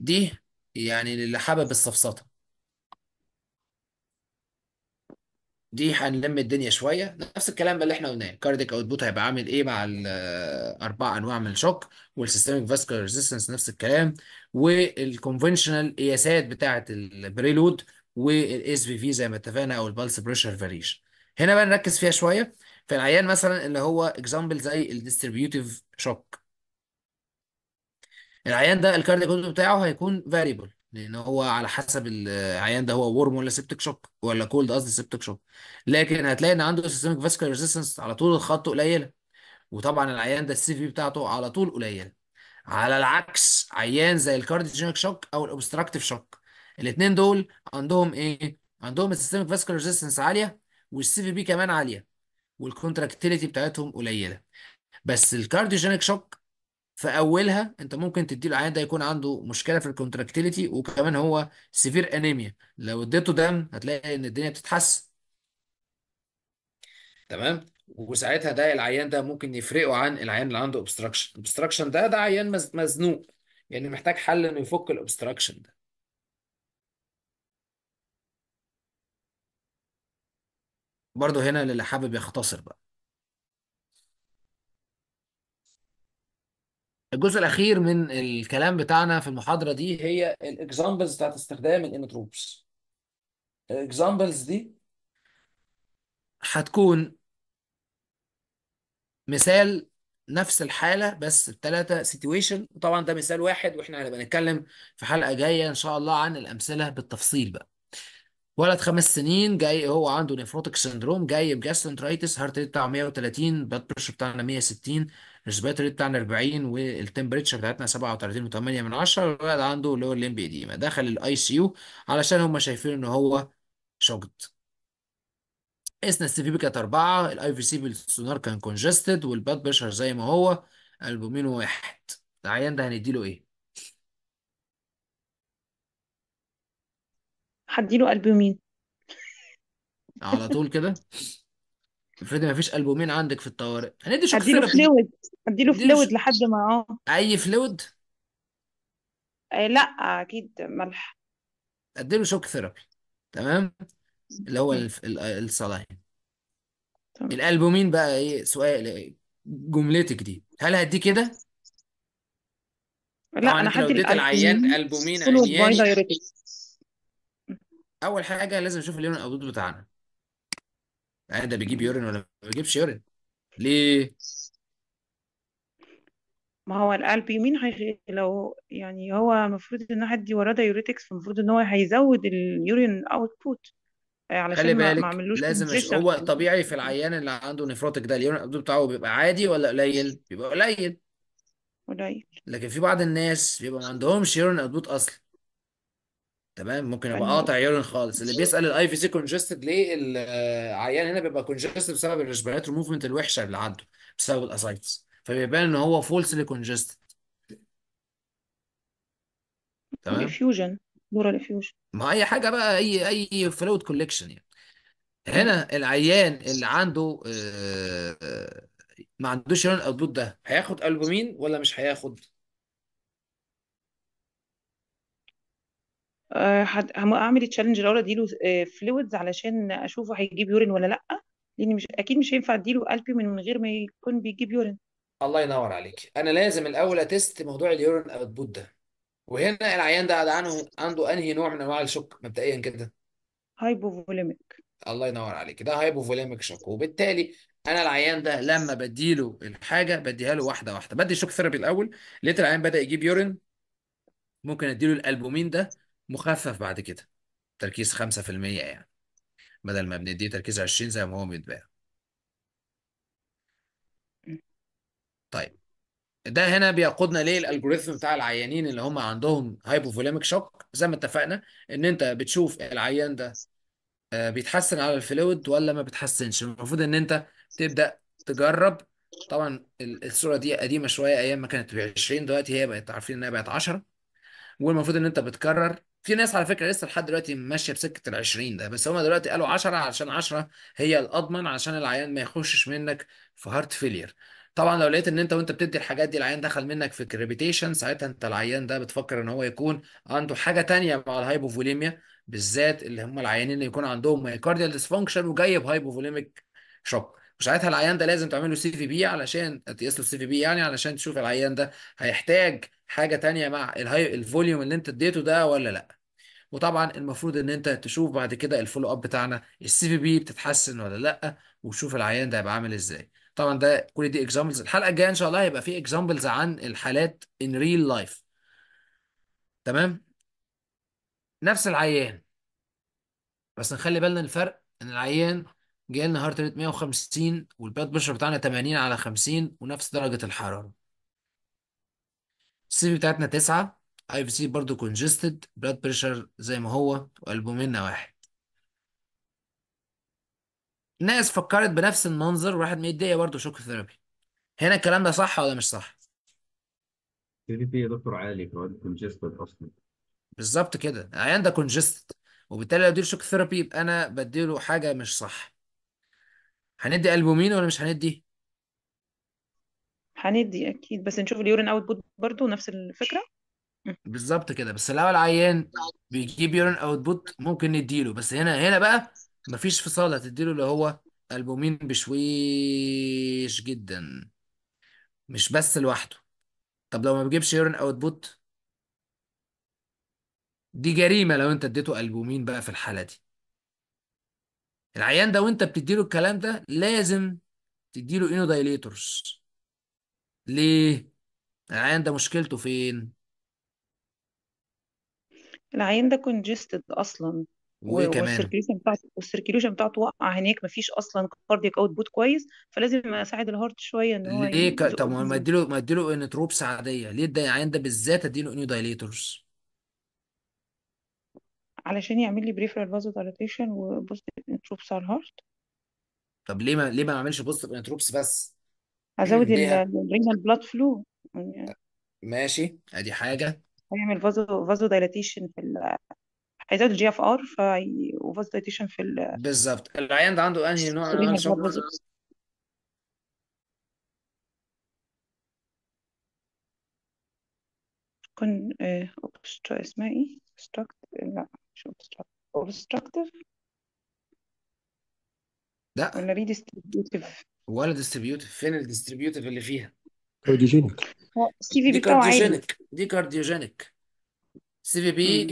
دي يعني للي حابب السفسطه دي هنلم الدنيا شويه نفس الكلام اللي احنا قلناه اوت اوتبوت هيبقى عامل ايه مع الاربع انواع من الشوك والسيستميك فاسكولار ريزيستنس نفس الكلام والكونفشنال قياسات بتاعه البريلود والاس في في زي ما اتفقنا او البلس بريشر فاريشن هنا بقى نركز فيها شويه في العيان مثلا اللي هو اكزامبل زي الديستريبيوتيف شوك العيان ده الكارديو كونتنت بتاعه هيكون فاريبل لان هو على حسب العيان ده هو ورم ولا سيبتك شوك ولا كولد قصدي سيبتك شوك لكن هتلاقي ان عنده سيستميك فاسكولار ريزيستنس على طول الخط قليله وطبعا العيان ده السي في بتاعته على طول قليله على العكس عيان زي الكارديوجينيك شوك او الاوبستراكتيف شوك الاثنين دول عندهم ايه عندهم السيستميك فاسكولار ريزيستنس عاليه والسي في بي كمان عاليه والكونتراكتيليتي بتاعتهم قليله بس الكارديوجينيك شوك في اولها انت ممكن تدي له يعني ده يكون عنده مشكله في الكونتراكتيليتي وكمان هو سيفير انيميا لو اديته دم هتلاقي ان الدنيا بتتحسن تمام وساعتها ده العيان ده ممكن يفرقه عن العيان اللي عنده اوبستراكشن الاوبستراكشن ده ده عيان مزنوق يعني محتاج حل انه يفك الاوبستراكشن ده برضه هنا اللي حابب يختصر بقى الجزء الاخير من الكلام بتاعنا في المحاضره دي هي الاكزامبلز بتاعت استخدام الانتروبس الاكزامبلز دي هتكون مثال نفس الحالة بس الثلاثة سيتويشن وطبعا ده مثال واحد واحنا هنبقى نتكلم في حلقة جاية ان شاء الله عن الامثلة بالتفصيل بقى ولد خمس سنين جاي هو عنده نفروتك سندروم جاي بجاستنترايتس هارت ريت بتاعه 130 بلاد بريشر بتاعنا 160 الريسبيراتوري ريت بتاعنا 40 والتمبريتشر بتاعتنا 37.8 من 10 الولد عنده لور ليمب ايديما دخل الاي سي يو علشان هم شايفين ان هو شوكت قسنا السي في بي كانت اربعه الاي في سي بالسونار كان كونجستد والبلاد بريشر زي ما هو البومين واحد العيان ده هنديله ايه؟ هديله ألبومين على طول كده افرضي مفيش ألبومين عندك في الطوارئ هندي شوك هديله ثيرابي فلويد هديله دي مش فلويد لحد ما اه اي فلويد آه، لا اكيد ملح اديله شوك ثيرابي تمام اللي هو الف- ال- تمام الالبومين بقى ايه سؤال جملتك دي هل هديه كده لا طبعا انا انت لو هدي اديت العيان الألبومين الالبومين سولو باي دايركت اول حاجه لازم اشوف اليورين اوتبوت بتاعنا يعني ده بيجيب يورين ولا ما بيجيبش يورين ليه ما هو القلب يمين هي... لو يعني هو المفروض ان حد وراه دايوريتكس فالمفروض ان هو هيزود اليورين اوتبوت آه، خلي علشان ما ما بالك عملوش لازم أش... هو طبيعي في العيان اللي عنده نفروتك ده اليورين اوتبوت بتاعه بيبقى عادي ولا قليل بيبقى قليل قليل لكن في بعض الناس بيبقى ما عندهمش يورين اوتبوت اصلا تمام ممكن يبقى قاطع يورين خالص اللي بيسأل الاي في سي كونجستد ليه العيان آه، هنا بيبقى كونجستد بسبب الريسبيراتور موفمنت الوحشه اللي عنده بسبب الاسايتس فبيبان ان هو فولسلي كونجستد تمام ديفيوجن دورال الافيوجن ما اي حاجه بقى اي اي فلويد كوليكشن يعني هنا العيان اللي عنده آه، آه، ما عندوش يورين اوتبوت ده هياخد البومين ولا مش هياخد آه حد... هعمل التشالنج الاول اديله فلويدز آه، علشان اشوفه هيجيب يورين ولا لا لان مش اكيد مش هينفع اديله البيومين من غير ما يكون بيجيب يورين الله ينور عليك انا لازم الاول اتست موضوع اليورين اوتبوت ده وهنا العيان ده عنده عنده انهي نوع من انواع الشوك مبدئيا كده هايبوفوليميك الله ينور عليك ده هايبوفوليميك شوك وبالتالي انا العيان ده لما بديله الحاجه بديها له واحده واحده بدي شوك ثيرابي الاول لقيت العيان بدا يجيب يورين ممكن اديله الالبومين ده مخفف بعد كده تركيز 5% يعني بدل ما بنديه تركيز 20 زي ما هو بيتباع طيب ده هنا بيقودنا ليه الالجوريثم بتاع العيانين اللي هم عندهم هايبوفوليميك شوك زي ما اتفقنا ان انت بتشوف العيان ده آه، بيتحسن على الفلويد ولا ما بيتحسنش المفروض ان انت تبدا تجرب طبعا الصوره دي قديمه شويه ايام ما كانت ب 20 دلوقتي هي بقت عارفين انها بقت 10 والمفروض ان انت بتكرر في ناس على فكره لسه لحد دلوقتي ماشيه بسكه ال 20 ده بس هم دلوقتي قالوا 10 عشان 10 هي الاضمن عشان العيان ما يخشش منك في هارت فيلير طبعا لو لقيت ان انت وانت بتدي الحاجات دي العيان دخل منك في كريبيتيشن ساعتها انت العيان ده بتفكر ان هو يكون عنده حاجه تانية مع الهايبوفوليميا بالذات اللي هم العيانين اللي يكون عندهم مايكارديال ديسفانكشن وجاي بهايبوفوليميك شوك وساعتها العيان ده لازم تعمل له سي في بي علشان تقيس له سي في بي يعني علشان تشوف العيان ده هيحتاج حاجه تانية مع الهاي الفوليوم اللي انت اديته ده ولا لا وطبعا المفروض ان انت تشوف بعد كده الفولو اب بتاعنا السي في بي بتتحسن ولا لا وشوف العيان ده هيبقى عامل ازاي طبعا ده كل دي اكزامبلز الحلقه الجايه ان شاء الله هيبقى في اكزامبلز عن الحالات ان ريل لايف تمام نفس العيان بس نخلي بالنا الفرق ان العيان جاي لنا هارت ريت 150 والباد بريشر بتاعنا 80 على 50 ونفس درجه الحراره السي في بتاعتنا 9 اي في سي برضه كونجستد بلاد بريشر زي ما هو والبومينا واحد ناس فكرت بنفس المنظر وراحت مديه برضه شوك ثيرابي هنا الكلام ده صح ولا مش صح ثيرابي يا دكتور عالي فهو كونجستد اصلا بالظبط كده العيان ده كونجستد وبالتالي لو اديله شوك ثيرابي يبقى انا بديله حاجه مش صح هندي البومين ولا مش هندي هندي اكيد بس نشوف اليورين اوت بوت برضه نفس الفكره بالظبط كده بس لو العيان بيجيب يورين اوتبوت ممكن نديله بس هنا هنا بقى مفيش فصال هتديله اللي هو البومين بشويش جدا مش بس لوحده طب لو ما بيجيبش يورين اوتبوت دي جريمة لو انت اديته البومين بقى في الحالة دي العيان ده وانت بتديله الكلام ده لازم تديله انودايليتورز ليه العيان ده مشكلته فين العين ده congested أصلا و- وكمان والسيركيليشن بتاعته والسيركيليشن بتاعته وقع هناك مفيش أصلا اوت بوت كويس فلازم أساعد الهارت شوية إن هو ليه ك... يزق طب ما اديله ما اديله انوتروبس عاديه ليه ده العيان ده بالذات اديله انيو دايليتورز علشان يعمل لي بريفرال فازو دايلاتيشن وبوست انتروبس على الهارت طب ليه ما ليه ما اعملش بوست انتروبس بس أزود ليه الرينال بلاد فلو ماشي ادي حاجه هيعمل فازو فازو دايلاتيشن في ال... هيزود الجي اف ار في وفازو دايلاتيشن في ال... بالظبط العيان ده عنده انهي نوع من انواع كن اوبسترا آه، اسمها ايه اوبستراكت لا مش اوبستراكت اوبستراكتيف لا ولا ريديستريبيوتيف ولا ديستريبيوتيف فين الديستريبيوتيف اللي فيها كارديوجينيك سي في بي بتاعه عالي كارديوجينيك دي كارديوجينيك سي في بي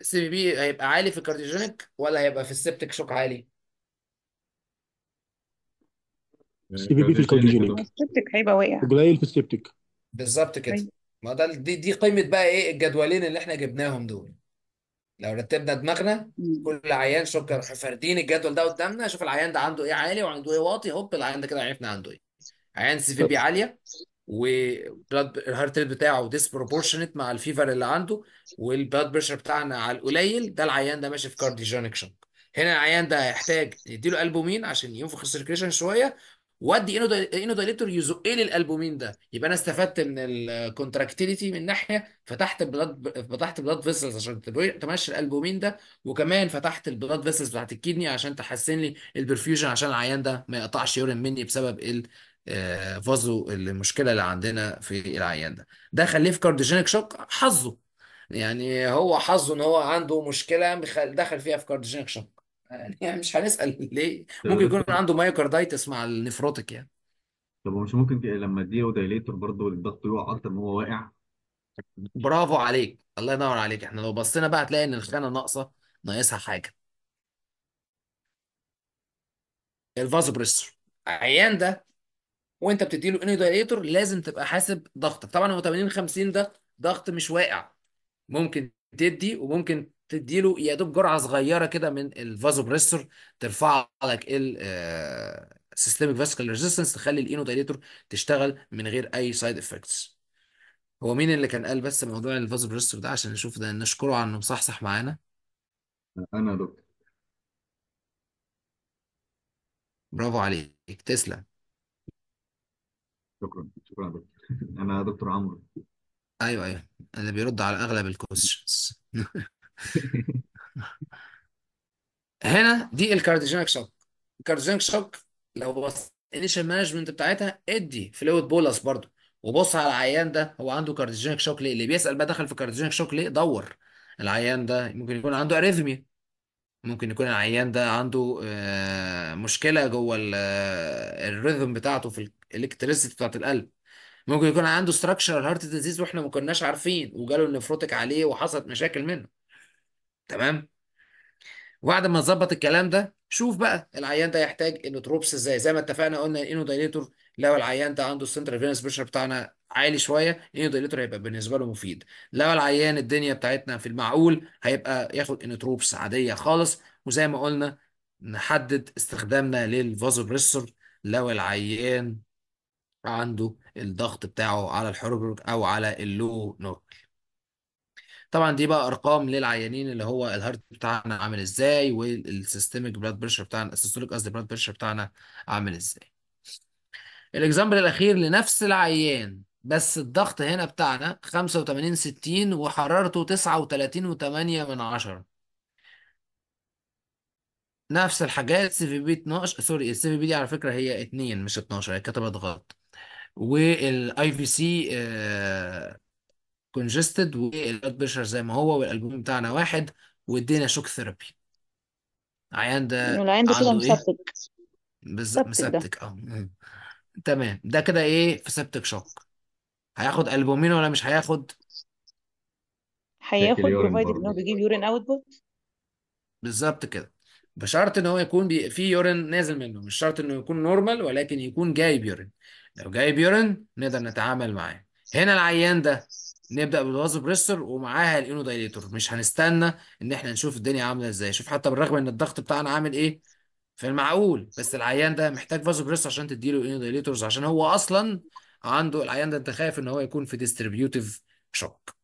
سي في بي هيبقى عالي في الكارديوجينيك ولا هيبقى في السبتك شوك عالي؟ سي في بي في الكارديوجينيك السبتك هيبقى واقع قليل في السبتك بالظبط كده طيب. ما ده دي دي قيمة بقى ايه الجدولين اللي احنا جبناهم دول لو رتبنا دماغنا كل عيان شوك فاردين الجدول ده قدامنا شوف العيان ده عنده ايه عالي وعنده ايه واطي هوب العيان ده كده عرفنا عنده ايه عيان سي في بي عاليه وبلاد الهارت ريت بتاعه ديسبروبورشنت مع الفيفر اللي عنده والبلاد بريشر بتاعنا على القليل ده العيان ده ماشي في كارديوجينيك شوك هنا العيان ده هيحتاج نديله البومين عشان ينفخ السيركيشن شويه وادي انو انو دايليتور يزق لي الالبومين ده يبقى انا استفدت من الكونتراكتيليتي من ناحيه فتحت البلاد فتحت البلاد فيسلز عشان تمشي الالبومين ده وكمان فتحت البلاد فيسلز بتاعت الكدني عشان تحسن لي البرفيوجن عشان العيان ده ما يقطعش يورين مني بسبب آه، فازو المشكله اللي عندنا في العيان ده ده خليه في كارديجينيك شوك حظه يعني هو حظه ان هو عنده مشكله دخل فيها في كارديجينيك شوك يعني مش هنسال ليه ممكن يكون عنده مايوكاردايتس مع النفروتك يعني طب مش ممكن لما اديله دايليتور برضه الضغط يقع اكتر ما هو واقع برافو عليك الله ينور عليك احنا لو بصينا بقى هتلاقي ان الخانه ناقصه ناقصها حاجه الفازوبريسور عيان ده وانت بتديله دايليتور لازم تبقى حاسب ضغطك طبعا هو 80 50 ده ضغط مش واقع ممكن تدي وممكن تديله يا دوب جرعه صغيره كده من الفازوبريسور ترفع لك سيستميك فاسكولار ريزيستنس تخلي دايليتور تشتغل من غير اي سايد افكتس هو مين اللي كان قال بس موضوع الفازوبريسور ده عشان نشوف ده نشكره على انه مصحصح معانا انا دكتور برافو عليك تسلم شكرا شكرا دكتور انا دكتور عمرو ايوه ايوه اللي بيرد على اغلب الكوستشنز هنا دي الكارديجينيك شوك الكارديجينيك شوك لو بص انيشال مانجمنت بتاعتها ادي فلويد بولس برضو وبص على العيان ده هو عنده كارديجينيك شوك ليه اللي بيسال بقى دخل في كارديجينيك شوك ليه دور العيان ده ممكن يكون عنده اريثميا ممكن يكون العيان ده عنده آه، مشكلة جوه الريزم آه، بتاعته في الالكتريسيتي بتاعت القلب ممكن يكون عنده ستراكشرال هارت ديزيز واحنا ما كناش عارفين وجاله النفروتك عليه وحصلت مشاكل منه تمام وبعد ما نظبط الكلام ده شوف بقى العيان ده يحتاج انوتروبس ازاي زي ما اتفقنا قلنا دايليتور لو العيان ده عنده السنترال فينس بريشر بتاعنا عالي شويه الانيوديليتور هيبقى بالنسبه له مفيد لو العيان الدنيا بتاعتنا في المعقول هيبقى ياخد انوتروبس عاديه خالص وزي ما قلنا نحدد استخدامنا للفازوبريسور لو العيان عنده الضغط بتاعه على الحربرج او على اللو نورك طبعا دي بقى ارقام للعيانين اللي هو الهارت بتاعنا عامل ازاي والسيستميك بلاد بريشر بتاعنا السيستوليك قصدي بلاد بريشر بتاعنا عامل ازاي الاكزامبل الاخير لنفس العيان بس الضغط هنا بتاعنا 85 60 وحرارته 39 و8 من 10 نفس الحاجات سي في بي 12 سوري السي في بي دي على فكرة هي 2 مش 12 هي كتبت غلط والاي في سي كونجستد والبلاد بريشر زي ما هو والالبوم بتاعنا واحد وادينا شوك ثيرابي عيان ده العين ده كده عنده ايه مثبت بالظبط مسبتك ده مسبتك اه تمام ده كده ايه في سبتك شوك هياخد البومين ولا مش هياخد هياخد اليورين بروفايدد ان هو برضه بيجيب يورين اوتبوت بالظبط كده بشرط ان هو يكون بي... في يورين نازل منه مش شرط انه يكون نورمال ولكن يكون جايب يورين لو جايب يورين نقدر نتعامل معاه هنا العيان ده نبدأ بريسر ومعاها الانو دايليتور مش هنستنى ان احنا نشوف الدنيا عامله ازاي شوف حتى بالرغم ان الضغط بتاعنا عامل ايه في المعقول بس العيان ده محتاج فازوبريسور عشان تديله انو دايليتورز عشان هو اصلا عنده العيان ده انت خايف ان هو يكون في ديستريبيوتيف شوك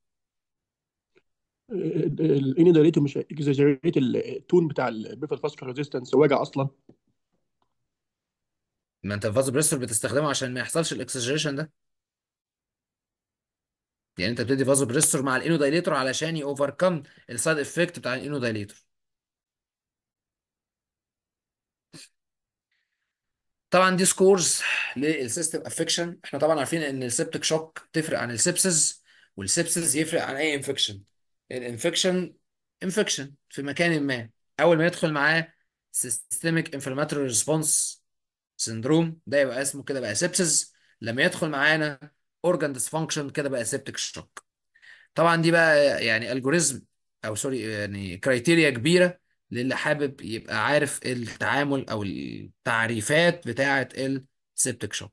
الانيداليتو مش اكزاجريت التون بتاع البيفال فاسكر ريزيستنس وجع اصلا ما انت الفاز بريستور بتستخدمه عشان ما يحصلش الاكسجريشن ده يعني انت بتدي فازو بريستور مع دايليتور علشان يوفركم السايد افكت بتاع الانو دايليتور طبعا دي سكورز للسيستم افكشن احنا طبعا عارفين ان السبتك شوك تفرق عن السبسز والسبسز يفرق عن اي انفكشن الانفكشن انفكشن في مكان ما اول ما يدخل معاه سيستميك انفلاماتوري ريسبونس سندروم ده يبقى اسمه كده بقى سبسز لما يدخل معانا اورجان ديسفانكشن كده بقى سبتك شوك طبعا دي بقى يعني الجوريزم او سوري يعني كرايتيريا كبيره للي حابب يبقى عارف التعامل او التعريفات بتاعه السيبتك شوك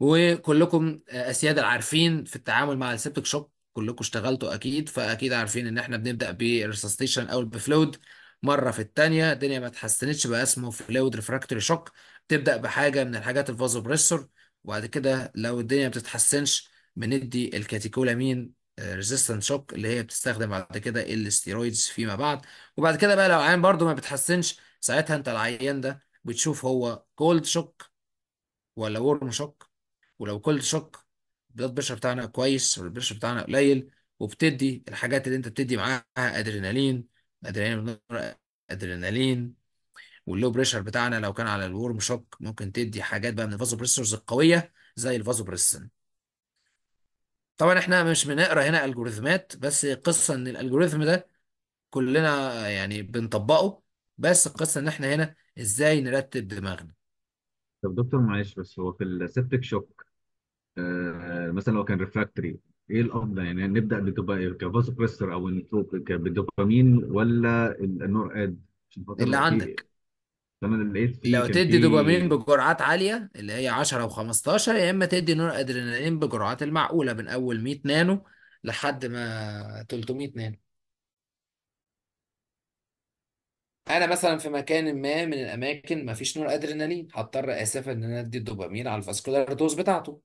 وكلكم اسياد العارفين في التعامل مع السيبتك شوك كلكم اشتغلتوا اكيد فاكيد عارفين ان احنا بنبدا بالريسستيشن او بفلويد مره في الثانيه الدنيا ما اتحسنتش بقى اسمه فلويد ريفراكتوري شوك تبدا بحاجه من الحاجات الفازوبريسور وبعد كده لو الدنيا ما بتتحسنش بندي الكاتيكولامين ريزيستنت شوك اللي هي بتستخدم بعد كده الاستيرويدز فيما بعد وبعد كده بقى لو العيان برضو ما بتحسنش ساعتها انت العيان ده بتشوف هو كولد شوك ولا ورم شوك ولو كولد شوك البلاد بريشر بتاعنا كويس والبلاد بريشر بتاعنا قليل وبتدي الحاجات اللي انت بتدي معاها ادرينالين ادرينالين ادرينالين واللو بريشر بتاعنا لو كان على الورم شوك ممكن تدي حاجات بقى من الفازوبريسورز القويه زي الفازوبريسن طبعا احنا مش بنقرا هنا الجوريزمات بس قصة ان الالجوريزم ده كلنا يعني بنطبقه بس القصة ان احنا هنا ازاي نرتب دماغنا طب دكتور معلش بس هو في السيبتيك شوك آه مثلا لو كان ريفراكتوري ايه الافضل يعني نبدا كفاسوبريسور او بالدوبامين ولا النور اد عشان اللي في عندك فانا اللي لقيت فيه لو كان تدي دوبامين بجرعات عالية اللي هي 10 و 15 يا إما تدي نور أدرينالين بجرعات المعقولة من أول 100 نانو لحد ما 300 نانو أنا مثلا في مكان ما من الأماكن ما فيش نور أدرينالين هضطر آسف إن أنا أدي الدوبامين على الفاسكولار دوز بتاعته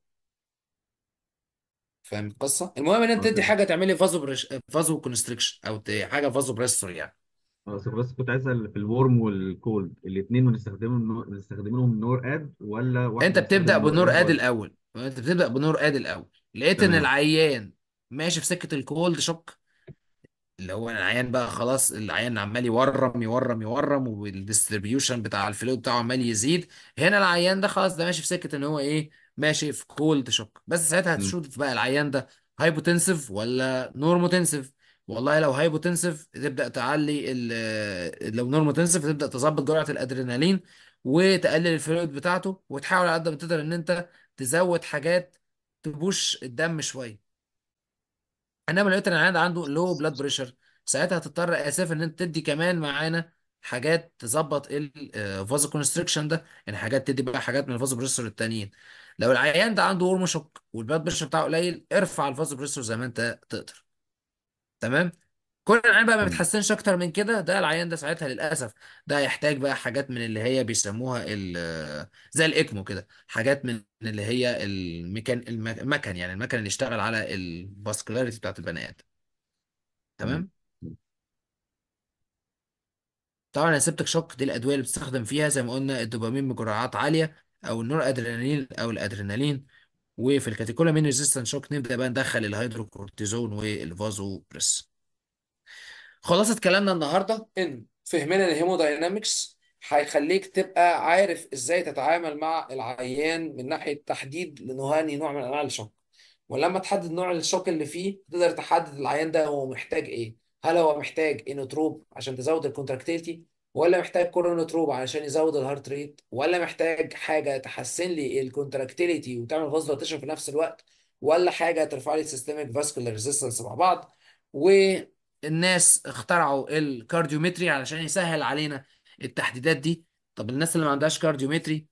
فاهم القصة؟ المهم إن أنت تدي حاجة تعمل لي فازو بريش... فازو كونستريكشن أو حاجة فازو بريستور يعني اه، بس بس كنت عايز اسال في الورم والكولد الاثنين بنستخدمهم بنستخدمهم نور اد ولا واحد انت بتبدا بنستخدمه بنور نور اد اد الاول انت بتبدا بنور اد الاول لقيت ان تمام العيان ماشي في سكه الكولد شوك اللي هو العيان بقى خلاص العيان عمال يورم يورم يورم والديستريبيوشن بتاع الفلو بتاعه عمال يزيد هنا العيان ده خلاص ده ماشي في سكه ان هو ايه ماشي في كولد شوك بس ساعتها هتشوف بقى العيان ده هايبوتنسيف ولا نورموتنسيف والله لو تنسف تبدا تعلي لو نورمال تنسف تبدا تظبط جرعه الادرينالين وتقلل الفلويد بتاعته وتحاول على قد ما تقدر ان انت تزود حاجات تبوش الدم شويه انما لو لقيت ان عنده لو بلاد بريشر ساعتها هتضطر اسف ان انت تدي كمان معانا حاجات تظبط الفازو آه، كونستريكشن ده يعني حاجات تدي بقى حاجات من الفازو بريسور التانيين لو العيان ده عنده ورم شوك والبلاد بريشر بتاعه قليل ارفع الفازو بريسور زي ما انت تقدر تمام كل العيان بقى ما بتحسنش بيتحسنش اكتر من كده ده العيان ده ساعتها للاسف ده هيحتاج بقى حاجات من اللي هي بيسموها ال- زي الاكمو كده حاجات من اللي هي المكان المكن يعني المكن اللي يشتغل على الباسكولاريتي بتاعت البني ادم تمام طبعا السبتك شوك دي الادويه اللي بتستخدم فيها زي ما قلنا الدوبامين بجرعات عاليه او النور ادرينالين او الادرينالين وفي الكاتيكولامين ريزيستنت شوك نبدا بقى ندخل الهيدروكورتيزون والفازو بريس خلاصه كلامنا النهارده ان فهمنا الهيموداينامكس هيخليك تبقى عارف ازاي تتعامل مع العيان من ناحيه تحديد لانه نوع من انواع الشوك ولما تحدد نوع الشوك اللي فيه تقدر تحدد العيان ده هو محتاج ايه هل هو محتاج انوتروب عشان تزود الكونتراكتيلتي ولا محتاج كورونر تروب علشان يزود الهارت ريت ولا محتاج حاجه تحسن لي الكونتراكتيليتي وتعمل فاز روتيشن في نفس الوقت ولا حاجه ترفع لي السيستميك فاسكولار ريزيستنس مع بعض والناس اخترعوا الكارديومتري علشان يسهل علينا التحديدات دي طب الناس اللي ما عندهاش كارديومتري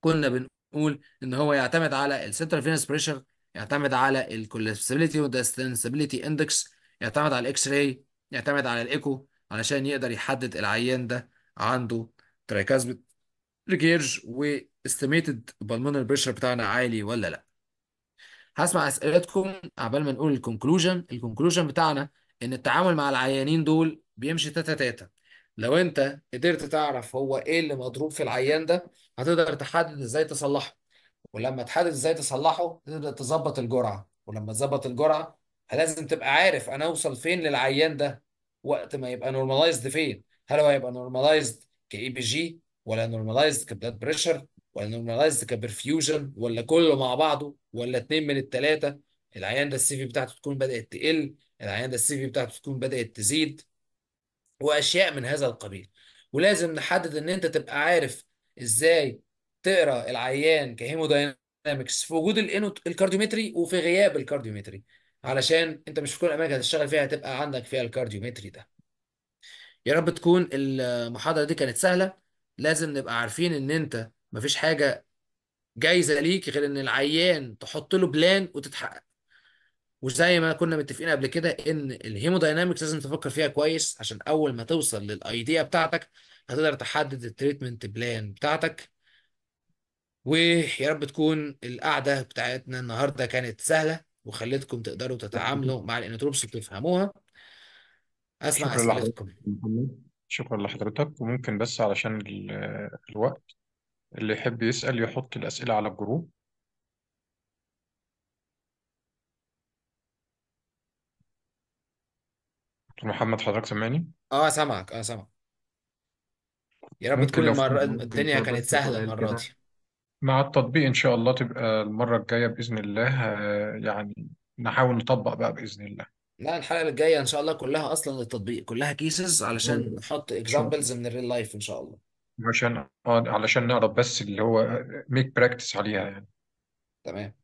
كنا بنقول ان هو يعتمد على السنترال فينس بريشر يعتمد على الكولابسبيليتي والديستنسبيليتي اندكس يعتمد على الاكس راي يعتمد على الايكو علشان يقدر يحدد العيان ده عنده تراكاسبيد ريجيرج واستيميتد بالمونر بريشر بتاعنا عالي ولا لا هسمع اسئلتكم قبل ما نقول الكونكلوجن الكونكلوجن بتاعنا ان التعامل مع العيانين دول بيمشي تاتا تاتا لو انت قدرت تعرف هو ايه اللي مضروب في العيان ده هتقدر تحدد ازاي تصلحه ولما تحدد ازاي تصلحه تقدر تظبط الجرعه ولما تظبط الجرعه لازم تبقى عارف انا اوصل فين للعيان ده وقت ما يبقى نورماليزد فين هل هو هيبقى نورماليزد كاي بي جي ولا نورماليزد كبلاد بريشر ولا نورماليزد كبرفيوجن ولا كله مع بعضه ولا اتنين من التلاته العيان ده السي في بتاعته تكون بدات تقل العيان ده السي في بتاعته تكون بدات تزيد واشياء من هذا القبيل ولازم نحدد ان انت تبقى عارف ازاي تقرا العيان كهيموداينامكس في وجود الكارديومتري وفي غياب الكارديومتري علشان انت مش في كل الاماكن هتشتغل فيها هتبقى عندك فيها الكارديومتري ده يا رب تكون المحاضرة دي كانت سهلة لازم نبقى عارفين ان انت مفيش حاجة جايزة ليك غير ان العيان تحط له بلان وتتحقق وزي ما كنا متفقين قبل كده ان الهيموداينامكس لازم تفكر فيها كويس عشان اول ما توصل للايديا بتاعتك هتقدر تحدد التريتمنت بلان بتاعتك ويا رب تكون القعدة بتاعتنا النهاردة كانت سهلة وخلتكم تقدروا تتعاملوا مع الانوتروبس وتفهموها اسمع شكرا لحضرتك اسئلتكم شكرا لحضرتك وممكن بس علشان الوقت اللي يحب يسأل يحط الأسئلة على الجروب دكتور محمد حضرتك سامعني اه سامعك اه سامعك يا رب ممكن تكون لو في المرة الدنيا كانت سهلة المرة دي مع التطبيق إن شاء الله تبقى المرة الجاية بإذن الله آه، يعني نحاول نطبق بقى بإذن الله لا الحلقة الجاية إن شاء الله كلها أصلا للتطبيق كلها كيسز علشان نحط اكزامبلز من الريل لايف إن شاء الله عشان آه، علشان نعرف بس اللي هو ميك براكتس عليها يعني تمام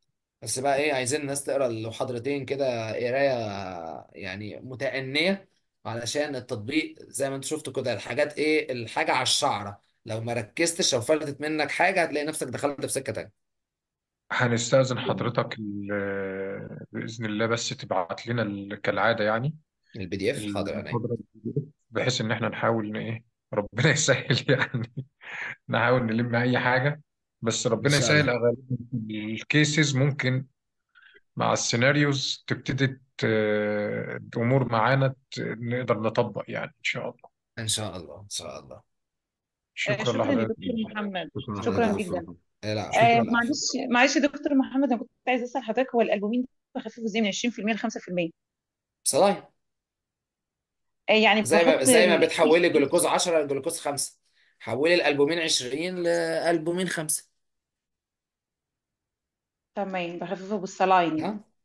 بس بقى إيه عايزين الناس تقرأ لو حضرتين كده قراية يعني متأنية علشان التطبيق زي ما انتوا شفتوا كده الحاجات إيه الحاجة على الشعرة لو ما ركزتش او فلتت منك حاجه هتلاقي نفسك دخلت في سكه تانيه هنستأذن حضرتك بإذن الله بس تبعت لنا كالعادة يعني البي دي اف حاضر انا بحيث إن إحنا نحاول إن إيه ربنا يسهل يعني نحاول نلم أي حاجة بس ان ربنا شاء يسهل الله الكيسز ممكن مع السيناريوز تبتدي الأمور معانا نقدر نطبق يعني إن شاء الله ان شاء الله ان شاء الله شكرا شكرا لحضرتك محمد شكرا شكرا لحضرتك جدا لا آه، شكرا لحضرتك معلش معلش يا دكتور محمد انا كنت عايز اسال حضرتك هو الالبومين بخففه ازاي من 20% ل 5%؟ بصلايه يعني زي ما بحط زي ما بتحولي جلوكوز 10 لجلوكوز 5 حولي الالبومين 20 لالبومين 5 تمام بخففه بالصلاين يعني نعم.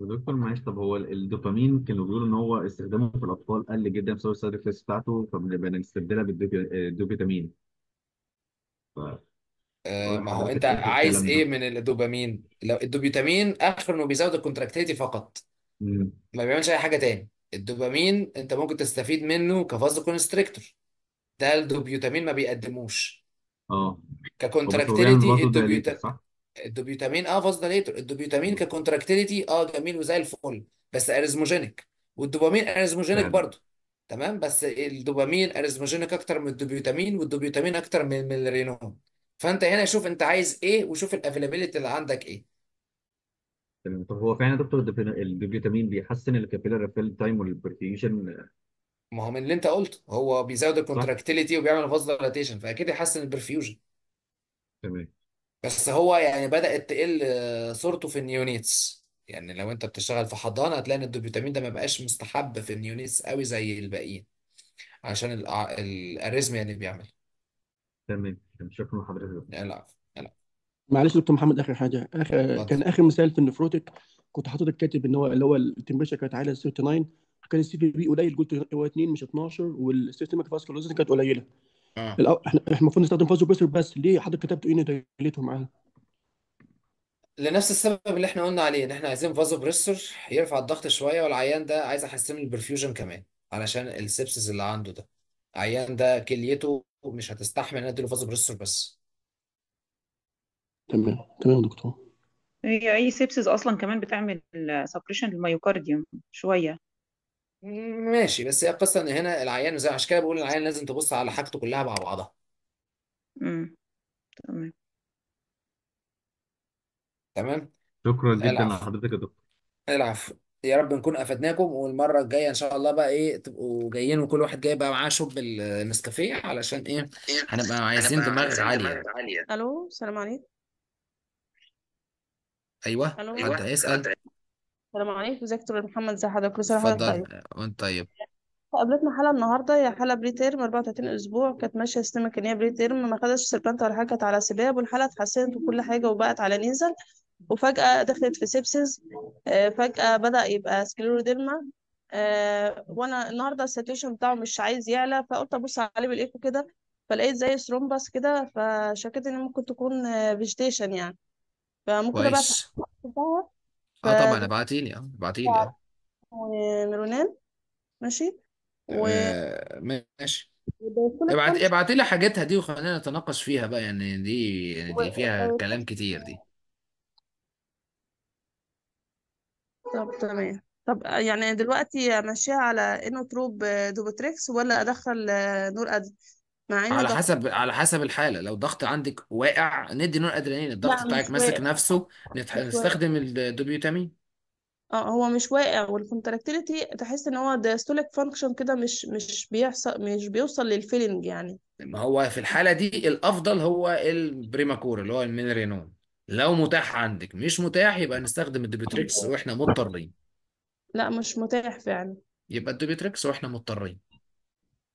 يا دكتور معلش طب هو الدوبامين كانوا بيقولوا ان هو استخدامه في الاطفال قل جدا بسبب السايد افكتس بتاعته فبنبقى نستبدلها بالدوبامين آه، ف آه، ما هو انت حضرتك عايز الكلام ايه ده من الدوبامين لو الدوبيتامين اخر انه بيزود الكونتراكتيتي فقط مم. ما بيعملش اي حاجه تاني الدوبامين انت ممكن تستفيد منه كفاز كونستريكتور ده الدوبيوتامين ما بيقدموش اه هو بس هو بيعمل ككونتراكتيليتي دايليتر الدوبيوتامين صح؟ الدوبيوتامين اه فاسداليتور الدوبيوتامين ككونتراكتيليتي اه جميل وزي الفل بس اريزموجينيك والدوبامين اريزموجينيك تمام برضه تمام بس الدوبامين اريزموجينيك اكتر من الدوبيوتامين والدوبيوتامين اكتر من من الرينون فانت هنا شوف انت عايز ايه وشوف الافيلابيلتي اللي عندك ايه تمام طب هو فعلا دكتور الدب- الدوبيوتامين بيحسن الكابيلاري فيل تايم والبرفيوجن ما هو من اللي انت قلته هو بيزود صح؟ الكونتراكتيليتي وبيعمل فاسداليتيشن فاكيد يحسن البرفيوجن تمام بس هو يعني بدأت تقل آه، صورته في النيونيتس يعني لو انت بتشتغل في حضانة هتلاقي ان الدوبامين ده ما بقاش مستحب في النيونيتس قوي زي الباقيين عشان الاريزم الاريزميا اللي يعني تمام تمام. شكرا لحضرتك يعني لا لا معلش دكتور محمد اخر حاجه اخر اتفضل كان اخر مثال في النفروتك كنت حاطط كاتب ان هو اللي هو التمبريتشر كانت عاليه 39 كان السي في بي قليل قلت هو 2 مش 12 والسيستمك فاسكولوزيس كانت قليله آه. احنا احنا المفروض نستخدم فازو بريسر بس ليه حضرتك كتبت إيه ان دايليتور معاها؟ لنفس السبب اللي احنا قلنا عليه ان احنا عايزين فازو بريسر يرفع الضغط شويه والعيان ده عايز احسن له البرفيوجن كمان علشان السبسس اللي عنده ده العيان ده كليته مش هتستحمل ان اديله فازو بريسر بس تمام تمام يا دكتور هي اي سيبسز اصلا كمان بتعمل سبريشن للميوكارديوم شويه ماشي بس هي القصه ان هنا العيان زي عشان كده بقول العيان لازم تبص على حاجته كلها مع بعضها امم تمام تمام شكرا جدا العفو لحضرتك يا دكتور العفو يا رب نكون افدناكم والمره الجايه ان شاء الله بقى ايه تبقوا جايين وكل واحد جاي بقى معاه شوب النسكافيه علشان ايه هنبقى عايزين هنبقى دماغ عايزين دماغ عاليه عالية الو السلام عليكم ايوه الو حد هيسأل حد السلام عليكم ازيك يا دكتور محمد ازي حضرتك كل سنه وحضرتك اتفضل طيب وانت طيب قابلتنا حالة النهاردة هي حالة بري تيرم 34 أسبوع كانت ماشية سيستمك إن هي بري تيرم ما خدتش سربنت ولا حاجة كانت على سباب والحالة اتحسنت وكل حاجة وبقت على نيزل وفجأة دخلت في سيبسز آه، فجأة بدأ يبقى سكليروديرما آه، وأنا النهاردة الساتيوشن بتاعه مش عايز يعلى فقلت أبص عليه بالإيكو كده فلقيت زي ثرومبس كده فشكيت إن ممكن تكون فيجيتيشن آه، يعني فممكن بقى كويس ف اه طبعا ابعتي لي اه ابعتي لي اه ونوران ماشي و... آه، ماشي وديتون ابعت ابعتي لي حاجاتها دي وخلينا نتناقش فيها بقى يعني دي يعني و... دي فيها كلام كتير دي طب تمام طب يعني دلوقتي امشيها على انوتروب آه، دوبوتريكس ولا ادخل آه، نور ادم مع ان على ضغط حسب على حسب الحالة لو ضغط عندك واقع ندي نوع أدرينالين الضغط مش بتاعك ماسك واقع نفسه مش واقع نستخدم الدوبيوتامين اه هو مش واقع والكونتراكتيليتي تحس ان هو دايستوليك فانكشن كده مش مش بيحصل مش بيوصل للفيلنج يعني ما هو في الحالة دي الأفضل هو البريماكور اللي هو المينرينون لو متاح عندك مش متاح يبقى نستخدم الدوبيوتريكس واحنا مضطرين لا مش متاح فعلا يبقى الدوبيوتريكس واحنا مضطرين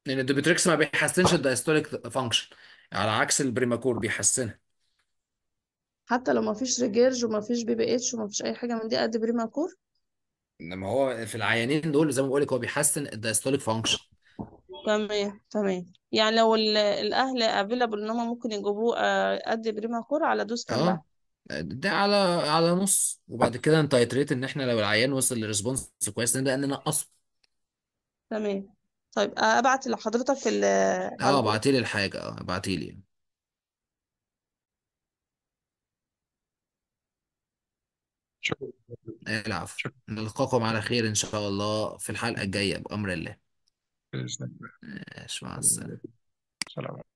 لان الدوبيتريكس ما بيحسنش الدايستوليك فانكشن على عكس البريماكور بيحسنها حتى لو ما فيش ريجيرج وما فيش بي بي اتش وما فيش اي حاجه من دي قد بريماكور انما هو في العيانين دول زي ما بقول لك هو بيحسن الدايستوليك فانكشن تمام تمام يعني لو الاهل افيلابل ان هم ممكن يجيبوه آه، قد بريماكور على دوز كام بقى اه ده على على نص وبعد كده نتايتريت ان احنا لو العيان وصل لريسبونس كويس نبدا ننقصه تمام طيب آه، ابعت لحضرتك ال- اه على الواتس ابعتيلي الحاجة اه ابعتيلي شكرا العفو نلقاكم على خير إن شاء الله في الحلقة الجاية بأمر الله بإذن الله مع السلامة سلام